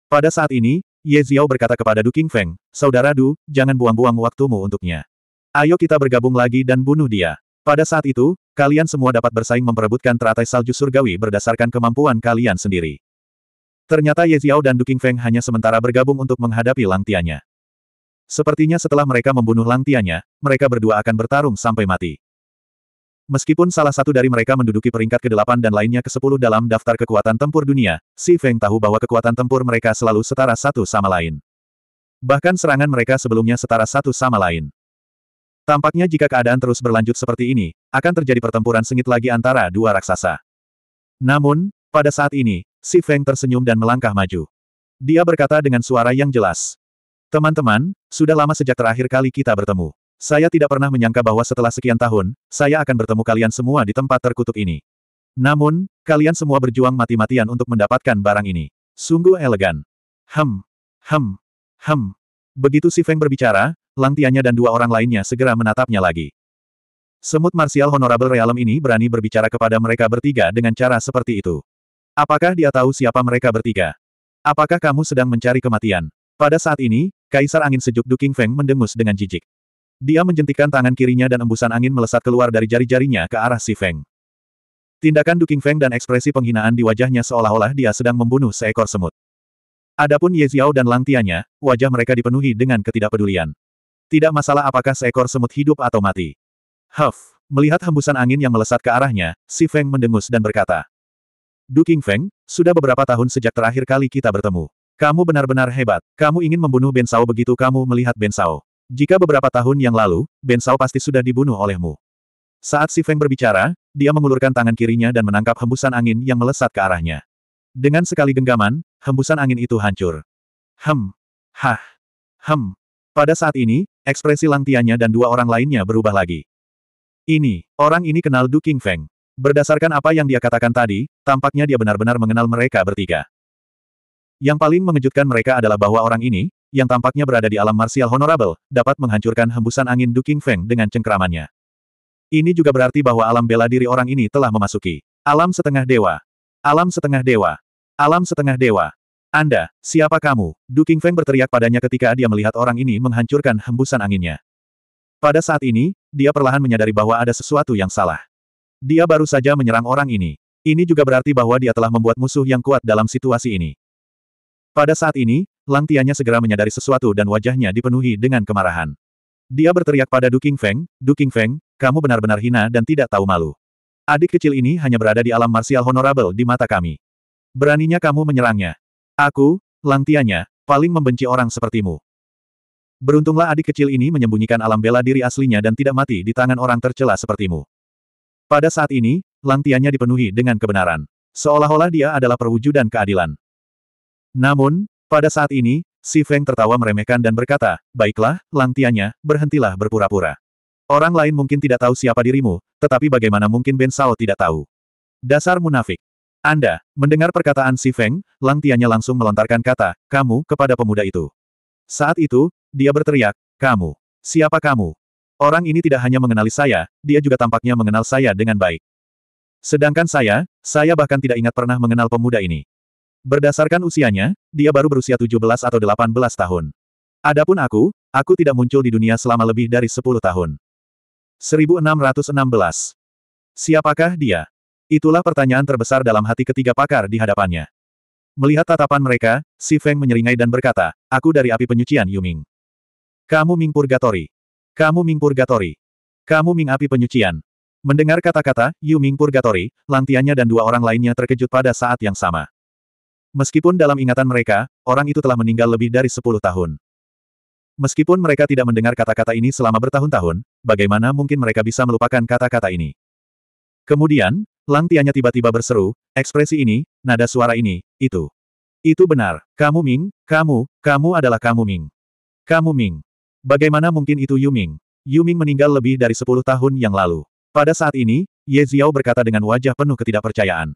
Pada saat ini, Ye Ziao berkata kepada Du Qingfeng, Saudara Du, jangan buang-buang waktumu untuknya. Ayo kita bergabung lagi dan bunuh dia. Pada saat itu, kalian semua dapat bersaing memperebutkan teratai salju surgawi berdasarkan kemampuan kalian sendiri. Ternyata Ye Ziao dan Du Qingfeng hanya sementara bergabung untuk menghadapi Langtianya. Sepertinya setelah mereka membunuh Langtianya, mereka berdua akan bertarung sampai mati. Meskipun salah satu dari mereka menduduki peringkat ke-8 dan lainnya ke-10 dalam daftar kekuatan tempur dunia, Si Feng tahu bahwa kekuatan tempur mereka selalu setara satu sama lain. Bahkan serangan mereka sebelumnya setara satu sama lain. Tampaknya jika keadaan terus berlanjut seperti ini, akan terjadi pertempuran sengit lagi antara dua raksasa. Namun, pada saat ini, Si Feng tersenyum dan melangkah maju. Dia berkata dengan suara yang jelas. Teman-teman, sudah lama sejak terakhir kali kita bertemu. Saya tidak pernah menyangka bahwa setelah sekian tahun, saya akan bertemu kalian semua di tempat terkutuk ini. Namun, kalian semua berjuang mati-matian untuk mendapatkan barang ini. Sungguh elegan. Hem, hem, hem. Begitu si Feng berbicara, Lang Tianya dan dua orang lainnya segera menatapnya lagi. Semut marsial honorable Realm ini berani berbicara kepada mereka bertiga dengan cara seperti itu. Apakah dia tahu siapa mereka bertiga? Apakah kamu sedang mencari kematian? Pada saat ini, Kaisar Angin Sejuk Duking Feng mendengus dengan jijik. Dia menjentikan tangan kirinya dan embusan angin melesat keluar dari jari-jarinya ke arah si Feng. Tindakan Duking Feng dan ekspresi penghinaan di wajahnya seolah-olah dia sedang membunuh seekor semut. Adapun Ye Xiao dan Lang Tianya, wajah mereka dipenuhi dengan ketidakpedulian. Tidak masalah apakah seekor semut hidup atau mati. Huff, melihat hembusan angin yang melesat ke arahnya, si Feng mendengus dan berkata. Duking Feng, sudah beberapa tahun sejak terakhir kali kita bertemu. Kamu benar-benar hebat. Kamu ingin membunuh Ben Bensao begitu kamu melihat Ben Bensao. Jika beberapa tahun yang lalu, Ben Sao pasti sudah dibunuh olehmu. Saat Si Feng berbicara, dia mengulurkan tangan kirinya dan menangkap hembusan angin yang melesat ke arahnya. Dengan sekali genggaman, hembusan angin itu hancur. Hem. Hah. Hem. Pada saat ini, ekspresi Langtianya dan dua orang lainnya berubah lagi. Ini, orang ini kenal Du King Feng. Berdasarkan apa yang dia katakan tadi, tampaknya dia benar-benar mengenal mereka bertiga. Yang paling mengejutkan mereka adalah bahwa orang ini, yang tampaknya berada di alam marsial honorable, dapat menghancurkan hembusan angin Du King Feng dengan cengkeramannya. Ini juga berarti bahwa alam bela diri orang ini telah memasuki alam setengah dewa. Alam setengah dewa. Alam setengah dewa. Anda, siapa kamu? Du King Feng berteriak padanya ketika dia melihat orang ini menghancurkan hembusan anginnya. Pada saat ini, dia perlahan menyadari bahwa ada sesuatu yang salah. Dia baru saja menyerang orang ini. Ini juga berarti bahwa dia telah membuat musuh yang kuat dalam situasi ini. Pada saat ini, Langtianya segera menyadari sesuatu dan wajahnya dipenuhi dengan kemarahan. Dia berteriak pada Duking Feng, Duking Feng, kamu benar-benar hina dan tidak tahu malu. Adik kecil ini hanya berada di alam Martial honorable di mata kami. Beraninya kamu menyerangnya. Aku, Langtianya, paling membenci orang sepertimu. Beruntunglah adik kecil ini menyembunyikan alam bela diri aslinya dan tidak mati di tangan orang tercela sepertimu. Pada saat ini, Langtianya dipenuhi dengan kebenaran. Seolah-olah dia adalah perwujudan keadilan. Namun, pada saat ini, Si Feng tertawa meremehkan dan berkata, Baiklah, langtianya, berhentilah berpura-pura. Orang lain mungkin tidak tahu siapa dirimu, tetapi bagaimana mungkin Ben Sao tidak tahu. Dasar munafik. Anda, mendengar perkataan Si Feng, langtianya langsung melontarkan kata, kamu, kepada pemuda itu. Saat itu, dia berteriak, kamu. Siapa kamu? Orang ini tidak hanya mengenali saya, dia juga tampaknya mengenal saya dengan baik. Sedangkan saya, saya bahkan tidak ingat pernah mengenal pemuda ini. Berdasarkan usianya, dia baru berusia 17 atau 18 tahun. Adapun aku, aku tidak muncul di dunia selama lebih dari 10 tahun. 1616. Siapakah dia? Itulah pertanyaan terbesar dalam hati ketiga pakar di hadapannya. Melihat tatapan mereka, Si Feng menyeringai dan berkata, Aku dari api penyucian Yuming. Kamu Ming Purgatori. Kamu Ming Purgatori. Kamu Ming api penyucian. Mendengar kata-kata, Yuming Purgatori, Lantianya dan dua orang lainnya terkejut pada saat yang sama. Meskipun dalam ingatan mereka, orang itu telah meninggal lebih dari sepuluh tahun. Meskipun mereka tidak mendengar kata-kata ini selama bertahun-tahun, bagaimana mungkin mereka bisa melupakan kata-kata ini? Kemudian, Lang Tianya tiba-tiba berseru, ekspresi ini, nada suara ini, itu. Itu benar, kamu Ming, kamu, kamu adalah kamu Ming. Kamu Ming. Bagaimana mungkin itu Yu Ming? Yu Ming meninggal lebih dari sepuluh tahun yang lalu. Pada saat ini, Ye Ziao berkata dengan wajah penuh ketidakpercayaan.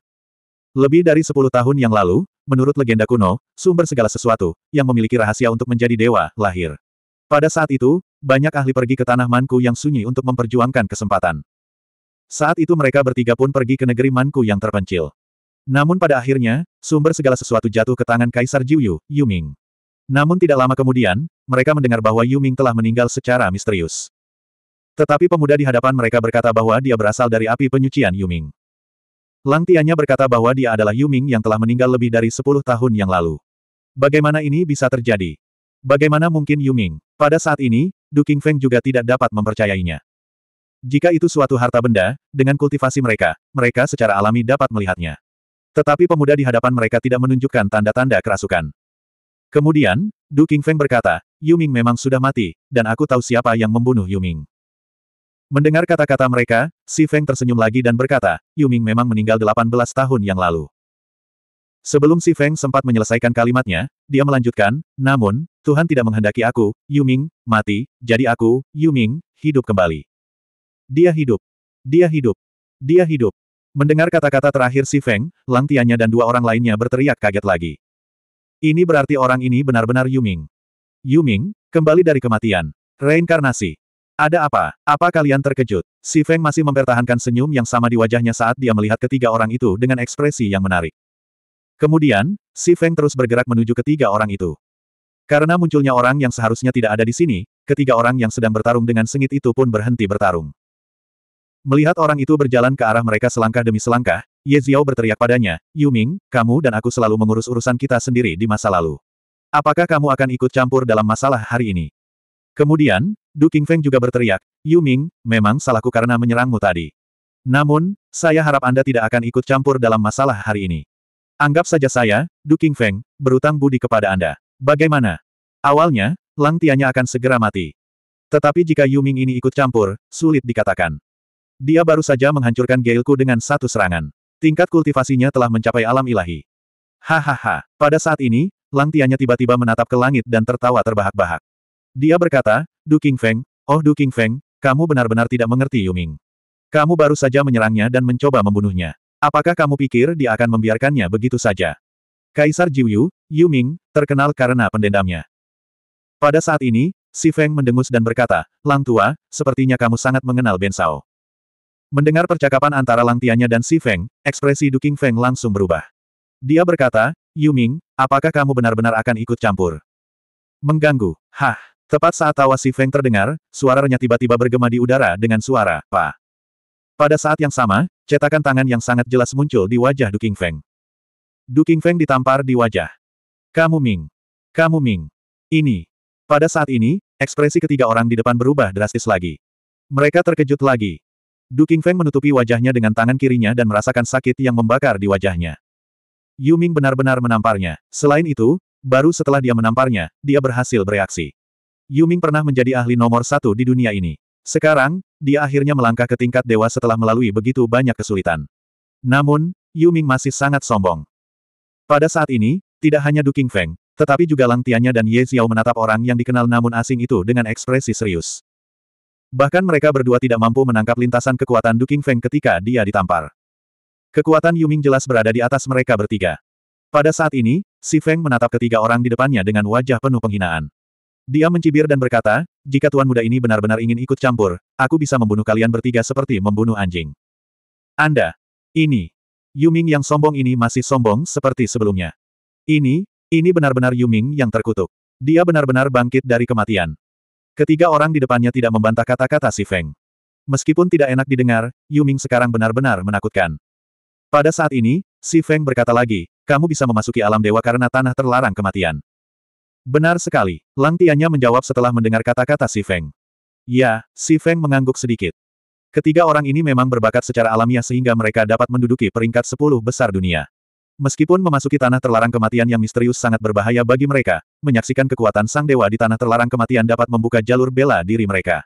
Lebih dari sepuluh tahun yang lalu, menurut legenda kuno, sumber segala sesuatu, yang memiliki rahasia untuk menjadi dewa, lahir. Pada saat itu, banyak ahli pergi ke tanah Manku yang sunyi untuk memperjuangkan kesempatan. Saat itu mereka bertiga pun pergi ke negeri Manku yang terpencil. Namun pada akhirnya, sumber segala sesuatu jatuh ke tangan Kaisar Jiuyu, Yuming. Namun tidak lama kemudian, mereka mendengar bahwa Yuming telah meninggal secara misterius. Tetapi pemuda di hadapan mereka berkata bahwa dia berasal dari api penyucian Yuming. Lang Tianya berkata bahwa dia adalah Yuming yang telah meninggal lebih dari sepuluh tahun yang lalu. Bagaimana ini bisa terjadi? Bagaimana mungkin Yuming? Pada saat ini, Du Feng juga tidak dapat mempercayainya. Jika itu suatu harta benda, dengan kultivasi mereka, mereka secara alami dapat melihatnya. Tetapi pemuda di hadapan mereka tidak menunjukkan tanda-tanda kerasukan. Kemudian, Du Feng berkata, Yuming memang sudah mati, dan aku tahu siapa yang membunuh Yuming. Mendengar kata-kata mereka, Si Feng tersenyum lagi dan berkata, Yuming memang meninggal 18 tahun yang lalu. Sebelum Si Feng sempat menyelesaikan kalimatnya, dia melanjutkan, namun, Tuhan tidak menghendaki aku, Yuming, mati, jadi aku, Yuming, hidup kembali. Dia hidup. Dia hidup. Dia hidup. Mendengar kata-kata terakhir Si Feng, Lang Tianya dan dua orang lainnya berteriak kaget lagi. Ini berarti orang ini benar-benar Yuming. Yuming, kembali dari kematian. Reinkarnasi. Ada apa? Apa kalian terkejut? Si Feng masih mempertahankan senyum yang sama di wajahnya saat dia melihat ketiga orang itu dengan ekspresi yang menarik. Kemudian, si Feng terus bergerak menuju ketiga orang itu. Karena munculnya orang yang seharusnya tidak ada di sini, ketiga orang yang sedang bertarung dengan sengit itu pun berhenti bertarung. Melihat orang itu berjalan ke arah mereka selangkah demi selangkah, Ye Ziao berteriak padanya, Yu Ming, kamu dan aku selalu mengurus urusan kita sendiri di masa lalu. Apakah kamu akan ikut campur dalam masalah hari ini? Kemudian, Du Qingfeng juga berteriak, Yu Ming, memang salahku karena menyerangmu tadi. Namun, saya harap Anda tidak akan ikut campur dalam masalah hari ini. Anggap saja saya, Du Qingfeng, berutang budi kepada Anda. Bagaimana? Awalnya, Lang Tianya akan segera mati. Tetapi jika Yu Ming ini ikut campur, sulit dikatakan. Dia baru saja menghancurkan Gailku dengan satu serangan. Tingkat kultivasinya telah mencapai alam ilahi. Hahaha. Pada saat ini, Lang Tianya tiba-tiba menatap ke langit dan tertawa terbahak-bahak. Dia berkata, Du King Feng, oh Du King Feng, kamu benar-benar tidak mengerti Yuming. Kamu baru saja menyerangnya dan mencoba membunuhnya. Apakah kamu pikir dia akan membiarkannya begitu saja? Kaisar Jiuyu, Yuming, terkenal karena pendendamnya. Pada saat ini, Si Feng mendengus dan berkata, Lang Tua, sepertinya kamu sangat mengenal Ben Sao. Mendengar percakapan antara Lang Tianya dan Si Feng, ekspresi Du King Feng langsung berubah. Dia berkata, Yuming, apakah kamu benar-benar akan ikut campur? Mengganggu, hah. Tepat saat tawa Si Feng terdengar, suara renyah tiba-tiba bergema di udara dengan suara, Pa. Pada saat yang sama, cetakan tangan yang sangat jelas muncul di wajah Du King Feng. Du King Feng ditampar di wajah. Kamu Ming. Kamu Ming. Ini. Pada saat ini, ekspresi ketiga orang di depan berubah drastis lagi. Mereka terkejut lagi. Du King Feng menutupi wajahnya dengan tangan kirinya dan merasakan sakit yang membakar di wajahnya. Yu Ming benar-benar menamparnya. Selain itu, baru setelah dia menamparnya, dia berhasil bereaksi. Yuming pernah menjadi ahli nomor satu di dunia ini. Sekarang, dia akhirnya melangkah ke tingkat dewa setelah melalui begitu banyak kesulitan. Namun, Yuming masih sangat sombong. Pada saat ini, tidak hanya Du Feng, tetapi juga Lang Tianya dan Ye Xiao menatap orang yang dikenal namun asing itu dengan ekspresi serius. Bahkan mereka berdua tidak mampu menangkap lintasan kekuatan Du Feng ketika dia ditampar. Kekuatan Yuming jelas berada di atas mereka bertiga. Pada saat ini, Si Feng menatap ketiga orang di depannya dengan wajah penuh penghinaan. Dia mencibir dan berkata, jika tuan muda ini benar-benar ingin ikut campur, aku bisa membunuh kalian bertiga seperti membunuh anjing. Anda. Ini. Yuming yang sombong ini masih sombong seperti sebelumnya. Ini, ini benar-benar Yuming yang terkutuk. Dia benar-benar bangkit dari kematian. Ketiga orang di depannya tidak membantah kata-kata si Feng. Meskipun tidak enak didengar, Yuming sekarang benar-benar menakutkan. Pada saat ini, si Feng berkata lagi, kamu bisa memasuki alam dewa karena tanah terlarang kematian. Benar sekali, Lang menjawab setelah mendengar kata-kata Si Feng. Ya, Si Feng mengangguk sedikit. Ketiga orang ini memang berbakat secara alamiah sehingga mereka dapat menduduki peringkat 10 besar dunia. Meskipun memasuki tanah terlarang kematian yang misterius sangat berbahaya bagi mereka, menyaksikan kekuatan sang dewa di tanah terlarang kematian dapat membuka jalur bela diri mereka.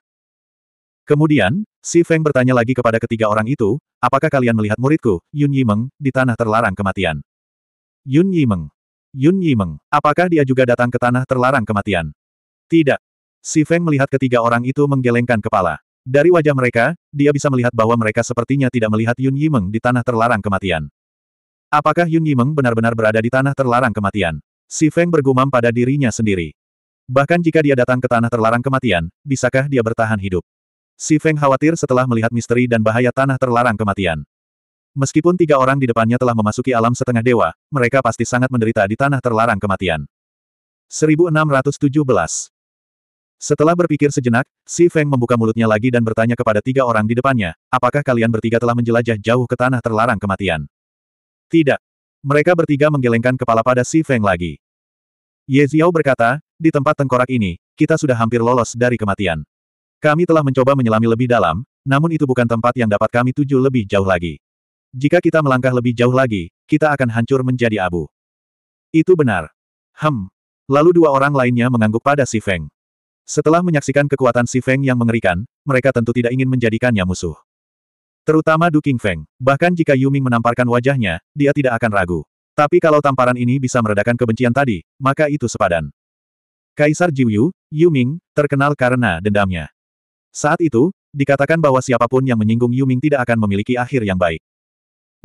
Kemudian, Si Feng bertanya lagi kepada ketiga orang itu, apakah kalian melihat muridku, Yun Yimeng, di tanah terlarang kematian? Yun Yimeng. Yun Yimeng, apakah dia juga datang ke tanah terlarang kematian? Tidak. Si Feng melihat ketiga orang itu menggelengkan kepala. Dari wajah mereka, dia bisa melihat bahwa mereka sepertinya tidak melihat Yun Yimeng di tanah terlarang kematian. Apakah Yun Yimeng benar-benar berada di tanah terlarang kematian? Si Feng bergumam pada dirinya sendiri. Bahkan jika dia datang ke tanah terlarang kematian, bisakah dia bertahan hidup? Si Feng khawatir setelah melihat misteri dan bahaya tanah terlarang kematian. Meskipun tiga orang di depannya telah memasuki alam setengah dewa, mereka pasti sangat menderita di tanah terlarang kematian. 1617 Setelah berpikir sejenak, Si Feng membuka mulutnya lagi dan bertanya kepada tiga orang di depannya, apakah kalian bertiga telah menjelajah jauh ke tanah terlarang kematian? Tidak. Mereka bertiga menggelengkan kepala pada Si Feng lagi. Ye Ziao berkata, di tempat tengkorak ini, kita sudah hampir lolos dari kematian. Kami telah mencoba menyelami lebih dalam, namun itu bukan tempat yang dapat kami tuju lebih jauh lagi. Jika kita melangkah lebih jauh lagi, kita akan hancur menjadi abu. Itu benar. Hem. Lalu dua orang lainnya mengangguk pada Si Feng. Setelah menyaksikan kekuatan Si Feng yang mengerikan, mereka tentu tidak ingin menjadikannya musuh. Terutama Du King Feng. Bahkan jika Yu Ming menamparkan wajahnya, dia tidak akan ragu. Tapi kalau tamparan ini bisa meredakan kebencian tadi, maka itu sepadan. Kaisar Jiuyu, Yu Ming, terkenal karena dendamnya. Saat itu, dikatakan bahwa siapapun yang menyinggung Yu Ming tidak akan memiliki akhir yang baik.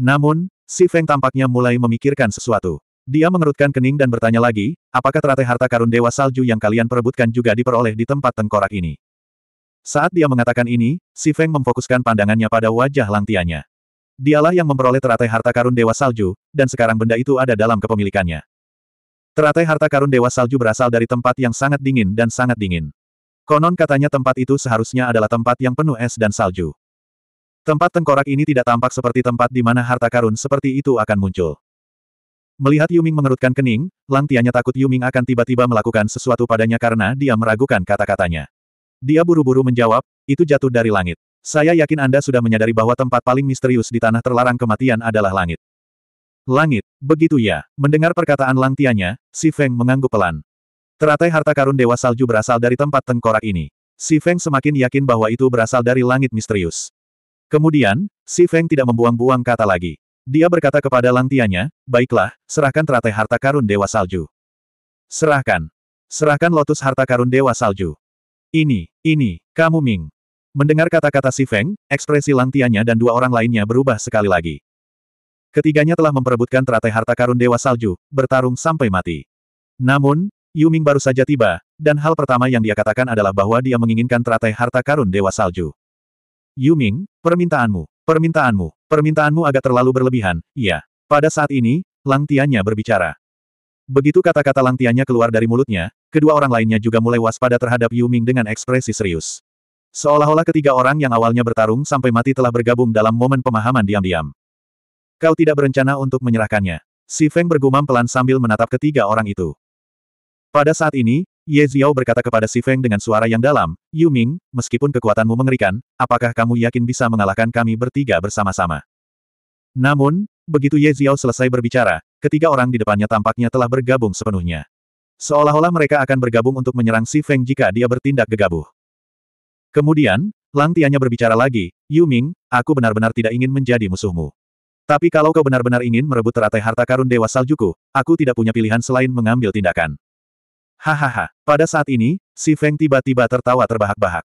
Namun, Si Feng tampaknya mulai memikirkan sesuatu. Dia mengerutkan kening dan bertanya lagi, apakah teratai harta karun Dewa Salju yang kalian perebutkan juga diperoleh di tempat tengkorak ini? Saat dia mengatakan ini, Si Feng memfokuskan pandangannya pada wajah Langtianya. Dialah yang memperoleh teratai harta karun Dewa Salju, dan sekarang benda itu ada dalam kepemilikannya. Teratai harta karun Dewa Salju berasal dari tempat yang sangat dingin dan sangat dingin. Konon katanya tempat itu seharusnya adalah tempat yang penuh es dan salju. Tempat tengkorak ini tidak tampak seperti tempat di mana harta karun seperti itu akan muncul. Melihat Yuming mengerutkan kening, Lang Tianya takut Yuming akan tiba-tiba melakukan sesuatu padanya karena dia meragukan kata-katanya. Dia buru-buru menjawab, itu jatuh dari langit. Saya yakin Anda sudah menyadari bahwa tempat paling misterius di tanah terlarang kematian adalah langit. Langit, begitu ya. Mendengar perkataan Lang Tianya, Si Feng mengangguk pelan. Teratai harta karun Dewa Salju berasal dari tempat tengkorak ini. Si Feng semakin yakin bahwa itu berasal dari langit misterius. Kemudian, Si Feng tidak membuang-buang kata lagi. Dia berkata kepada Lantianya, baiklah, serahkan teratai harta karun Dewa Salju. Serahkan. Serahkan lotus harta karun Dewa Salju. Ini, ini, kamu Ming. Mendengar kata-kata Si Feng, ekspresi Lantianya dan dua orang lainnya berubah sekali lagi. Ketiganya telah memperebutkan teratai harta karun Dewa Salju, bertarung sampai mati. Namun, Yu Ming baru saja tiba, dan hal pertama yang dia katakan adalah bahwa dia menginginkan teratai harta karun Dewa Salju. Yuming, permintaanmu, permintaanmu, permintaanmu agak terlalu berlebihan, iya. Pada saat ini, Lang Tianya berbicara. Begitu kata-kata Lang Tianya keluar dari mulutnya, kedua orang lainnya juga mulai waspada terhadap Yuming dengan ekspresi serius. Seolah-olah ketiga orang yang awalnya bertarung sampai mati telah bergabung dalam momen pemahaman diam-diam. Kau tidak berencana untuk menyerahkannya. Si Feng bergumam pelan sambil menatap ketiga orang itu. Pada saat ini, Ye Ziao berkata kepada Si Feng dengan suara yang dalam, Yu Ming, meskipun kekuatanmu mengerikan, apakah kamu yakin bisa mengalahkan kami bertiga bersama-sama? Namun, begitu Ye Ziao selesai berbicara, ketiga orang di depannya tampaknya telah bergabung sepenuhnya. Seolah-olah mereka akan bergabung untuk menyerang Si Feng jika dia bertindak gegabah. Kemudian, Lang Tianya berbicara lagi, Yu Ming, aku benar-benar tidak ingin menjadi musuhmu. Tapi kalau kau benar-benar ingin merebut teratai harta karun Dewa Saljuku, aku tidak punya pilihan selain mengambil tindakan. Hahaha, pada saat ini, si Feng tiba-tiba tertawa terbahak-bahak.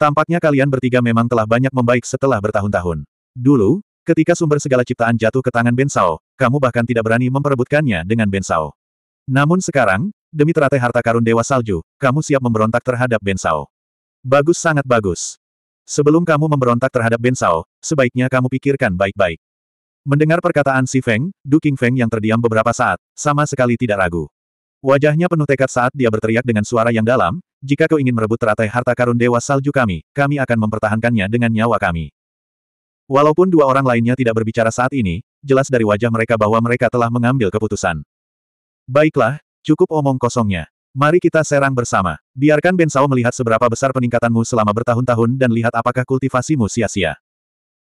Tampaknya kalian bertiga memang telah banyak membaik setelah bertahun-tahun. Dulu, ketika sumber segala ciptaan jatuh ke tangan Ben Sao, kamu bahkan tidak berani memperebutkannya dengan Ben Sao. Namun sekarang, demi teratai harta karun Dewa Salju, kamu siap memberontak terhadap Ben Sao. Bagus sangat bagus. Sebelum kamu memberontak terhadap Ben Sao, sebaiknya kamu pikirkan baik-baik. Mendengar perkataan si Feng, Du King Feng yang terdiam beberapa saat, sama sekali tidak ragu. Wajahnya penuh tekad saat dia berteriak dengan suara yang dalam, jika kau ingin merebut teratai harta karun dewa salju kami, kami akan mempertahankannya dengan nyawa kami. Walaupun dua orang lainnya tidak berbicara saat ini, jelas dari wajah mereka bahwa mereka telah mengambil keputusan. Baiklah, cukup omong kosongnya. Mari kita serang bersama. Biarkan Ben Bensao melihat seberapa besar peningkatanmu selama bertahun-tahun dan lihat apakah kultivasimu sia-sia.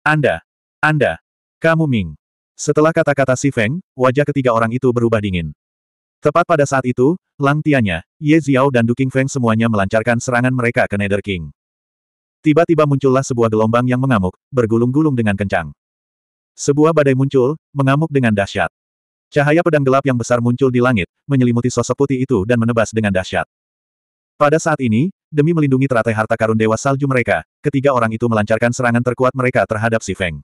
Anda, Anda, kamu Ming. Setelah kata-kata si Feng, wajah ketiga orang itu berubah dingin. Tepat pada saat itu, Lang Tianya, Ye Ziao dan Duking Feng semuanya melancarkan serangan mereka ke Nether King. Tiba-tiba muncullah sebuah gelombang yang mengamuk, bergulung-gulung dengan kencang. Sebuah badai muncul, mengamuk dengan dahsyat. Cahaya pedang gelap yang besar muncul di langit, menyelimuti sosok putih itu dan menebas dengan dahsyat. Pada saat ini, demi melindungi teratai harta karun dewa salju mereka, ketiga orang itu melancarkan serangan terkuat mereka terhadap si Feng.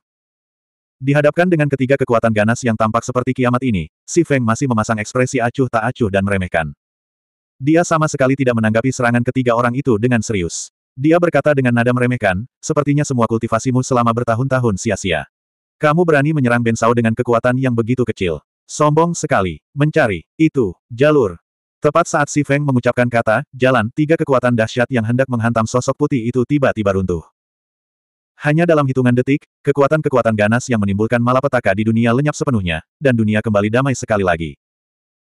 Dihadapkan dengan ketiga kekuatan ganas yang tampak seperti kiamat ini, si Feng masih memasang ekspresi acuh tak acuh dan meremehkan. Dia sama sekali tidak menanggapi serangan ketiga orang itu dengan serius. Dia berkata dengan nada meremehkan, sepertinya semua kultivasimu selama bertahun-tahun sia-sia. Kamu berani menyerang Bensau dengan kekuatan yang begitu kecil. Sombong sekali. Mencari. Itu. Jalur. Tepat saat Si Feng mengucapkan kata, jalan, tiga kekuatan dahsyat yang hendak menghantam sosok putih itu tiba-tiba runtuh. Hanya dalam hitungan detik, kekuatan-kekuatan ganas yang menimbulkan malapetaka di dunia lenyap sepenuhnya, dan dunia kembali damai sekali lagi.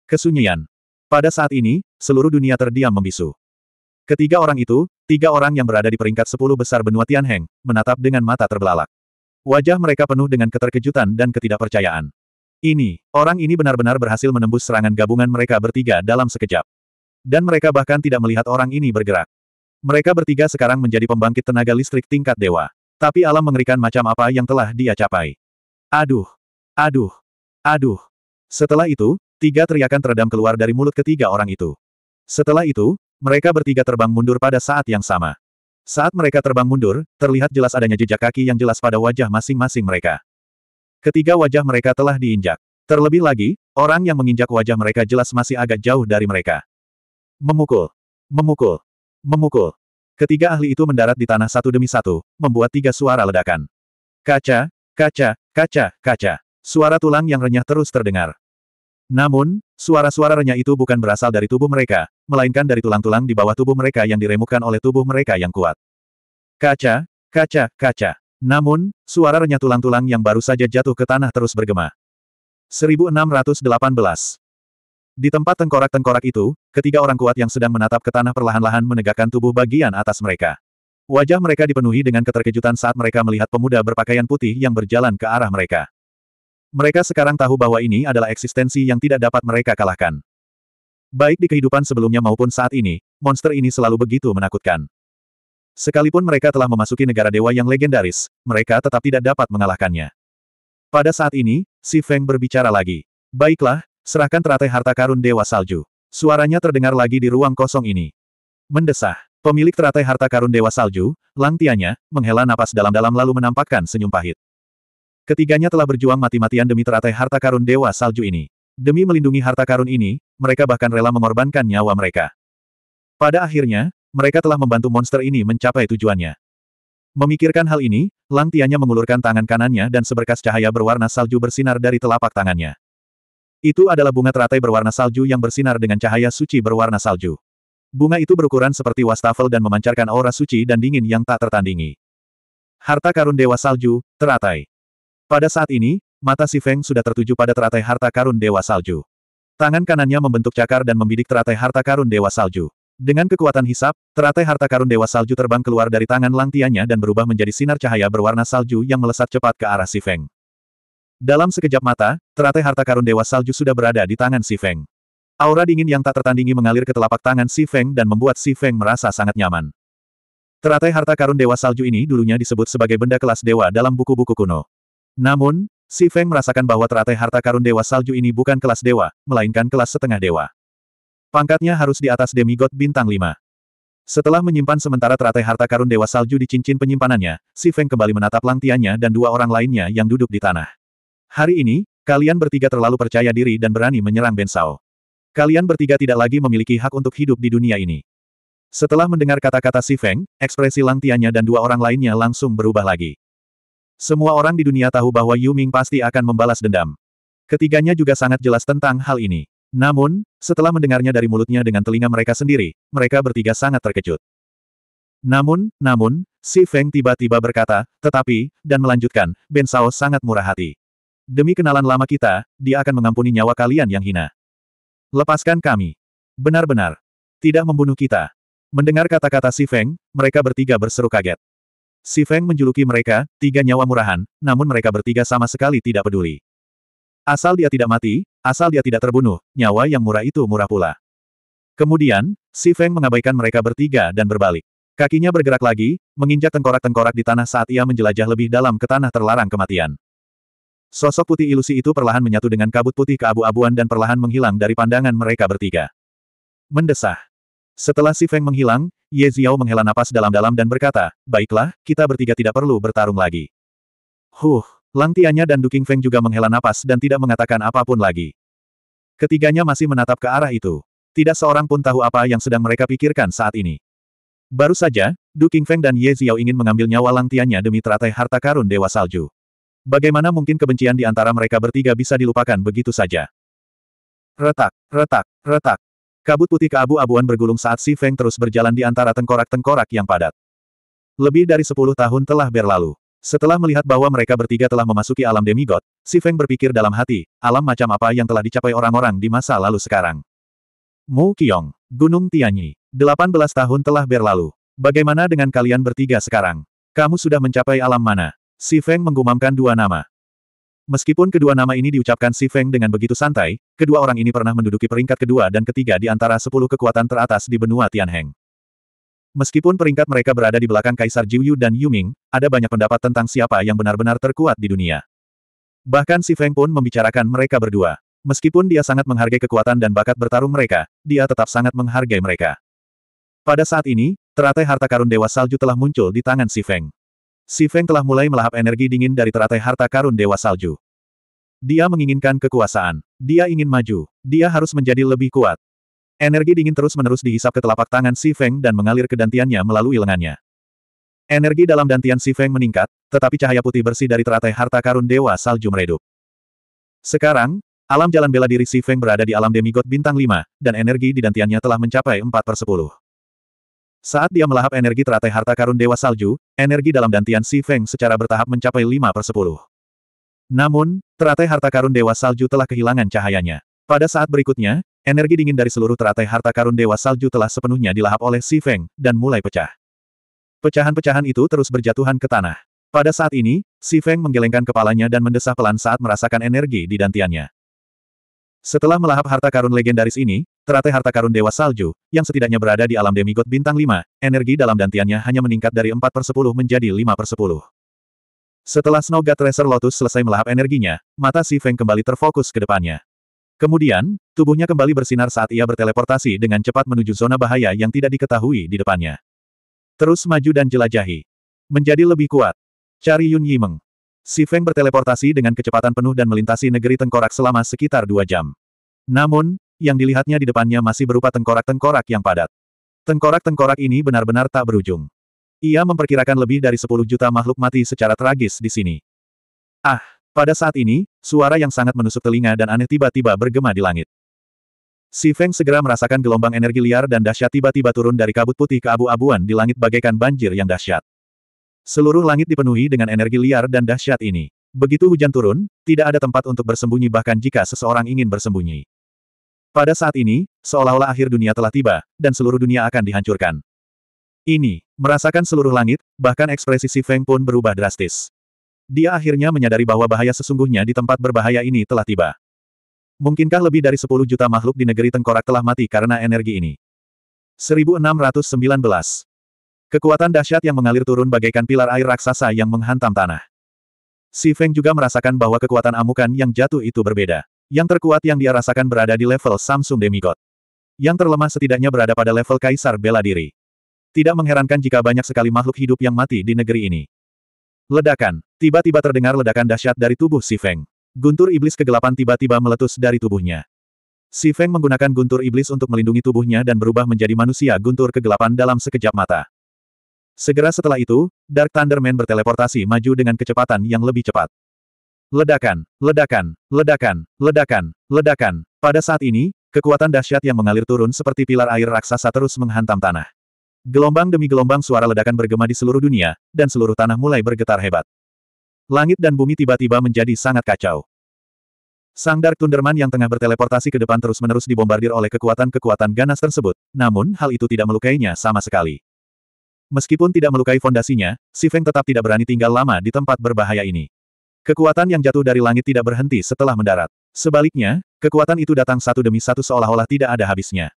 Kesunyian. Pada saat ini, seluruh dunia terdiam membisu. Ketiga orang itu, tiga orang yang berada di peringkat sepuluh besar benua Tianheng, menatap dengan mata terbelalak. Wajah mereka penuh dengan keterkejutan dan ketidakpercayaan. Ini, orang ini benar-benar berhasil menembus serangan gabungan mereka bertiga dalam sekejap. Dan mereka bahkan tidak melihat orang ini bergerak. Mereka bertiga sekarang menjadi pembangkit tenaga listrik tingkat dewa. Tapi alam mengerikan macam apa yang telah dia capai. Aduh! Aduh! Aduh! Setelah itu, tiga teriakan teredam keluar dari mulut ketiga orang itu. Setelah itu, mereka bertiga terbang mundur pada saat yang sama. Saat mereka terbang mundur, terlihat jelas adanya jejak kaki yang jelas pada wajah masing-masing mereka. Ketiga wajah mereka telah diinjak. Terlebih lagi, orang yang menginjak wajah mereka jelas masih agak jauh dari mereka. Memukul. Memukul. Memukul. Ketiga ahli itu mendarat di tanah satu demi satu, membuat tiga suara ledakan. Kaca, kaca, kaca, kaca. Suara tulang yang renyah terus terdengar. Namun, suara-suara renyah itu bukan berasal dari tubuh mereka, melainkan dari tulang-tulang di bawah tubuh mereka yang diremukkan oleh tubuh mereka yang kuat. Kaca, kaca, kaca. Namun, suara renyah tulang-tulang yang baru saja jatuh ke tanah terus bergema. 1618 di tempat tengkorak-tengkorak itu, ketiga orang kuat yang sedang menatap ke tanah perlahan-lahan menegakkan tubuh bagian atas mereka. Wajah mereka dipenuhi dengan keterkejutan saat mereka melihat pemuda berpakaian putih yang berjalan ke arah mereka. Mereka sekarang tahu bahwa ini adalah eksistensi yang tidak dapat mereka kalahkan. Baik di kehidupan sebelumnya maupun saat ini, monster ini selalu begitu menakutkan. Sekalipun mereka telah memasuki negara dewa yang legendaris, mereka tetap tidak dapat mengalahkannya. Pada saat ini, Si Feng berbicara lagi. Baiklah, Serahkan teratai harta karun Dewa Salju. Suaranya terdengar lagi di ruang kosong ini. Mendesah. Pemilik teratai harta karun Dewa Salju, Lang Tianya, menghela napas dalam-dalam lalu menampakkan senyum pahit. Ketiganya telah berjuang mati-matian demi teratai harta karun Dewa Salju ini. Demi melindungi harta karun ini, mereka bahkan rela mengorbankan nyawa mereka. Pada akhirnya, mereka telah membantu monster ini mencapai tujuannya. Memikirkan hal ini, Lang Tianya mengulurkan tangan kanannya dan seberkas cahaya berwarna salju bersinar dari telapak tangannya. Itu adalah bunga teratai berwarna salju yang bersinar dengan cahaya suci berwarna salju. Bunga itu berukuran seperti wastafel dan memancarkan aura suci dan dingin yang tak tertandingi. Harta karun Dewa Salju, teratai. Pada saat ini, mata si Feng sudah tertuju pada teratai harta karun Dewa Salju. Tangan kanannya membentuk cakar dan membidik teratai harta karun Dewa Salju. Dengan kekuatan hisap, teratai harta karun Dewa Salju terbang keluar dari tangan Langtianya dan berubah menjadi sinar cahaya berwarna salju yang melesat cepat ke arah si Feng. Dalam sekejap mata, teratai harta karun Dewa Salju sudah berada di tangan Si Feng. Aura dingin yang tak tertandingi mengalir ke telapak tangan Si Feng dan membuat Si Feng merasa sangat nyaman. Teratai harta karun Dewa Salju ini dulunya disebut sebagai benda kelas dewa dalam buku-buku kuno. Namun, Si Feng merasakan bahwa teratai harta karun Dewa Salju ini bukan kelas dewa, melainkan kelas setengah dewa. Pangkatnya harus di atas demigod bintang lima. Setelah menyimpan sementara teratai harta karun Dewa Salju di cincin penyimpanannya, Si Feng kembali menatap langtiannya dan dua orang lainnya yang duduk di tanah. Hari ini, kalian bertiga terlalu percaya diri dan berani menyerang Bensao. Kalian bertiga tidak lagi memiliki hak untuk hidup di dunia ini. Setelah mendengar kata-kata Si Feng, ekspresi Lang dan dua orang lainnya langsung berubah lagi. Semua orang di dunia tahu bahwa Yu Ming pasti akan membalas dendam. Ketiganya juga sangat jelas tentang hal ini. Namun, setelah mendengarnya dari mulutnya dengan telinga mereka sendiri, mereka bertiga sangat terkejut. Namun, namun, Si Feng tiba-tiba berkata, tetapi, dan melanjutkan, Ben Sao sangat murah hati. Demi kenalan lama kita, dia akan mengampuni nyawa kalian yang hina. Lepaskan kami. Benar-benar. Tidak membunuh kita. Mendengar kata-kata Si Feng, mereka bertiga berseru kaget. Si Feng menjuluki mereka, tiga nyawa murahan, namun mereka bertiga sama sekali tidak peduli. Asal dia tidak mati, asal dia tidak terbunuh, nyawa yang murah itu murah pula. Kemudian, Si Feng mengabaikan mereka bertiga dan berbalik. Kakinya bergerak lagi, menginjak tengkorak-tengkorak di tanah saat ia menjelajah lebih dalam ke tanah terlarang kematian. Sosok putih ilusi itu perlahan menyatu dengan kabut putih keabu-abuan dan perlahan menghilang dari pandangan mereka bertiga. Mendesah. Setelah Si Feng menghilang, Ye Ziao menghela napas dalam-dalam dan berkata, Baiklah, kita bertiga tidak perlu bertarung lagi. Huh, Lang Tianya dan Duking Feng juga menghela napas dan tidak mengatakan apapun lagi. Ketiganya masih menatap ke arah itu. Tidak seorang pun tahu apa yang sedang mereka pikirkan saat ini. Baru saja, Du Feng dan Ye Ziao ingin mengambil nyawa Lang Tianya demi teratai harta karun Dewa Salju. Bagaimana mungkin kebencian di antara mereka bertiga bisa dilupakan begitu saja? Retak, retak, retak. Kabut putih keabu-abuan bergulung saat Si Feng terus berjalan di antara tengkorak-tengkorak yang padat. Lebih dari sepuluh tahun telah berlalu. Setelah melihat bahwa mereka bertiga telah memasuki alam demigod, Si Feng berpikir dalam hati, alam macam apa yang telah dicapai orang-orang di masa lalu sekarang. Mu Qiong, Gunung Tianyi, 18 tahun telah berlalu. Bagaimana dengan kalian bertiga sekarang? Kamu sudah mencapai alam mana? Si Feng menggumamkan dua nama. Meskipun kedua nama ini diucapkan Si Feng dengan begitu santai, kedua orang ini pernah menduduki peringkat kedua dan ketiga di antara sepuluh kekuatan teratas di benua Tianheng. Meskipun peringkat mereka berada di belakang Kaisar Jiuyu dan Yuming, ada banyak pendapat tentang siapa yang benar-benar terkuat di dunia. Bahkan Si Feng pun membicarakan mereka berdua. Meskipun dia sangat menghargai kekuatan dan bakat bertarung mereka, dia tetap sangat menghargai mereka. Pada saat ini, teratai harta karun Dewa Salju telah muncul di tangan Si Feng. Si Feng telah mulai melahap energi dingin dari teratai harta karun Dewa Salju. Dia menginginkan kekuasaan. Dia ingin maju. Dia harus menjadi lebih kuat. Energi dingin terus-menerus dihisap ke telapak tangan Si Feng dan mengalir ke dantiannya melalui lengannya. Energi dalam dantian Si Feng meningkat, tetapi cahaya putih bersih dari teratai harta karun Dewa Salju meredup. Sekarang, alam jalan bela diri Si Feng berada di alam demigod bintang 5, dan energi di dantiannya telah mencapai 4 per 10. Saat dia melahap energi teratai harta karun Dewa Salju, energi dalam dantian Si Feng secara bertahap mencapai 5 per 10. Namun, teratai harta karun Dewa Salju telah kehilangan cahayanya. Pada saat berikutnya, energi dingin dari seluruh teratai harta karun Dewa Salju telah sepenuhnya dilahap oleh Si Feng, dan mulai pecah. Pecahan-pecahan itu terus berjatuhan ke tanah. Pada saat ini, Si Feng menggelengkan kepalanya dan mendesah pelan saat merasakan energi di dantiannya. Setelah melahap harta karun legendaris ini, Terate harta karun Dewa Salju, yang setidaknya berada di alam demigod bintang 5, energi dalam dantiannya hanya meningkat dari 4 per 10 menjadi 5 per 10. Setelah Snow God Tracer Lotus selesai melahap energinya, mata Si Feng kembali terfokus ke depannya. Kemudian, tubuhnya kembali bersinar saat ia berteleportasi dengan cepat menuju zona bahaya yang tidak diketahui di depannya. Terus maju dan jelajahi. Menjadi lebih kuat. Cari Yun Yimeng. Si Feng berteleportasi dengan kecepatan penuh dan melintasi negeri tengkorak selama sekitar dua jam. Namun, yang dilihatnya di depannya masih berupa tengkorak-tengkorak yang padat. Tengkorak-tengkorak ini benar-benar tak berujung. Ia memperkirakan lebih dari 10 juta makhluk mati secara tragis di sini. Ah, pada saat ini, suara yang sangat menusuk telinga dan aneh tiba-tiba bergema di langit. Si Feng segera merasakan gelombang energi liar dan dahsyat tiba-tiba turun dari kabut putih ke abu-abuan di langit bagaikan banjir yang dahsyat. Seluruh langit dipenuhi dengan energi liar dan dahsyat ini. Begitu hujan turun, tidak ada tempat untuk bersembunyi bahkan jika seseorang ingin bersembunyi. Pada saat ini, seolah-olah akhir dunia telah tiba, dan seluruh dunia akan dihancurkan. Ini, merasakan seluruh langit, bahkan ekspresi Si Feng pun berubah drastis. Dia akhirnya menyadari bahwa bahaya sesungguhnya di tempat berbahaya ini telah tiba. Mungkinkah lebih dari 10 juta makhluk di negeri tengkorak telah mati karena energi ini? 1619. Kekuatan dahsyat yang mengalir turun bagaikan pilar air raksasa yang menghantam tanah. Si Feng juga merasakan bahwa kekuatan amukan yang jatuh itu berbeda. Yang terkuat yang dia rasakan berada di level Samsung Demigod. Yang terlemah setidaknya berada pada level Kaisar Bela Diri. Tidak mengherankan jika banyak sekali makhluk hidup yang mati di negeri ini. Ledakan. Tiba-tiba terdengar ledakan dahsyat dari tubuh Si Feng. Guntur iblis kegelapan tiba-tiba meletus dari tubuhnya. Si Feng menggunakan guntur iblis untuk melindungi tubuhnya dan berubah menjadi manusia guntur kegelapan dalam sekejap mata. Segera setelah itu, Dark Thunderman berteleportasi maju dengan kecepatan yang lebih cepat. Ledakan, ledakan, ledakan, ledakan, ledakan. Pada saat ini, kekuatan dahsyat yang mengalir turun seperti pilar air raksasa terus menghantam tanah. Gelombang demi gelombang suara ledakan bergema di seluruh dunia, dan seluruh tanah mulai bergetar hebat. Langit dan bumi tiba-tiba menjadi sangat kacau. Sang Dark Thunderman yang tengah berteleportasi ke depan terus-menerus dibombardir oleh kekuatan-kekuatan ganas tersebut, namun hal itu tidak melukainya sama sekali. Meskipun tidak melukai fondasinya, Si Feng tetap tidak berani tinggal lama di tempat berbahaya ini. Kekuatan yang jatuh dari langit tidak berhenti setelah mendarat. Sebaliknya, kekuatan itu datang satu demi satu seolah-olah tidak ada habisnya.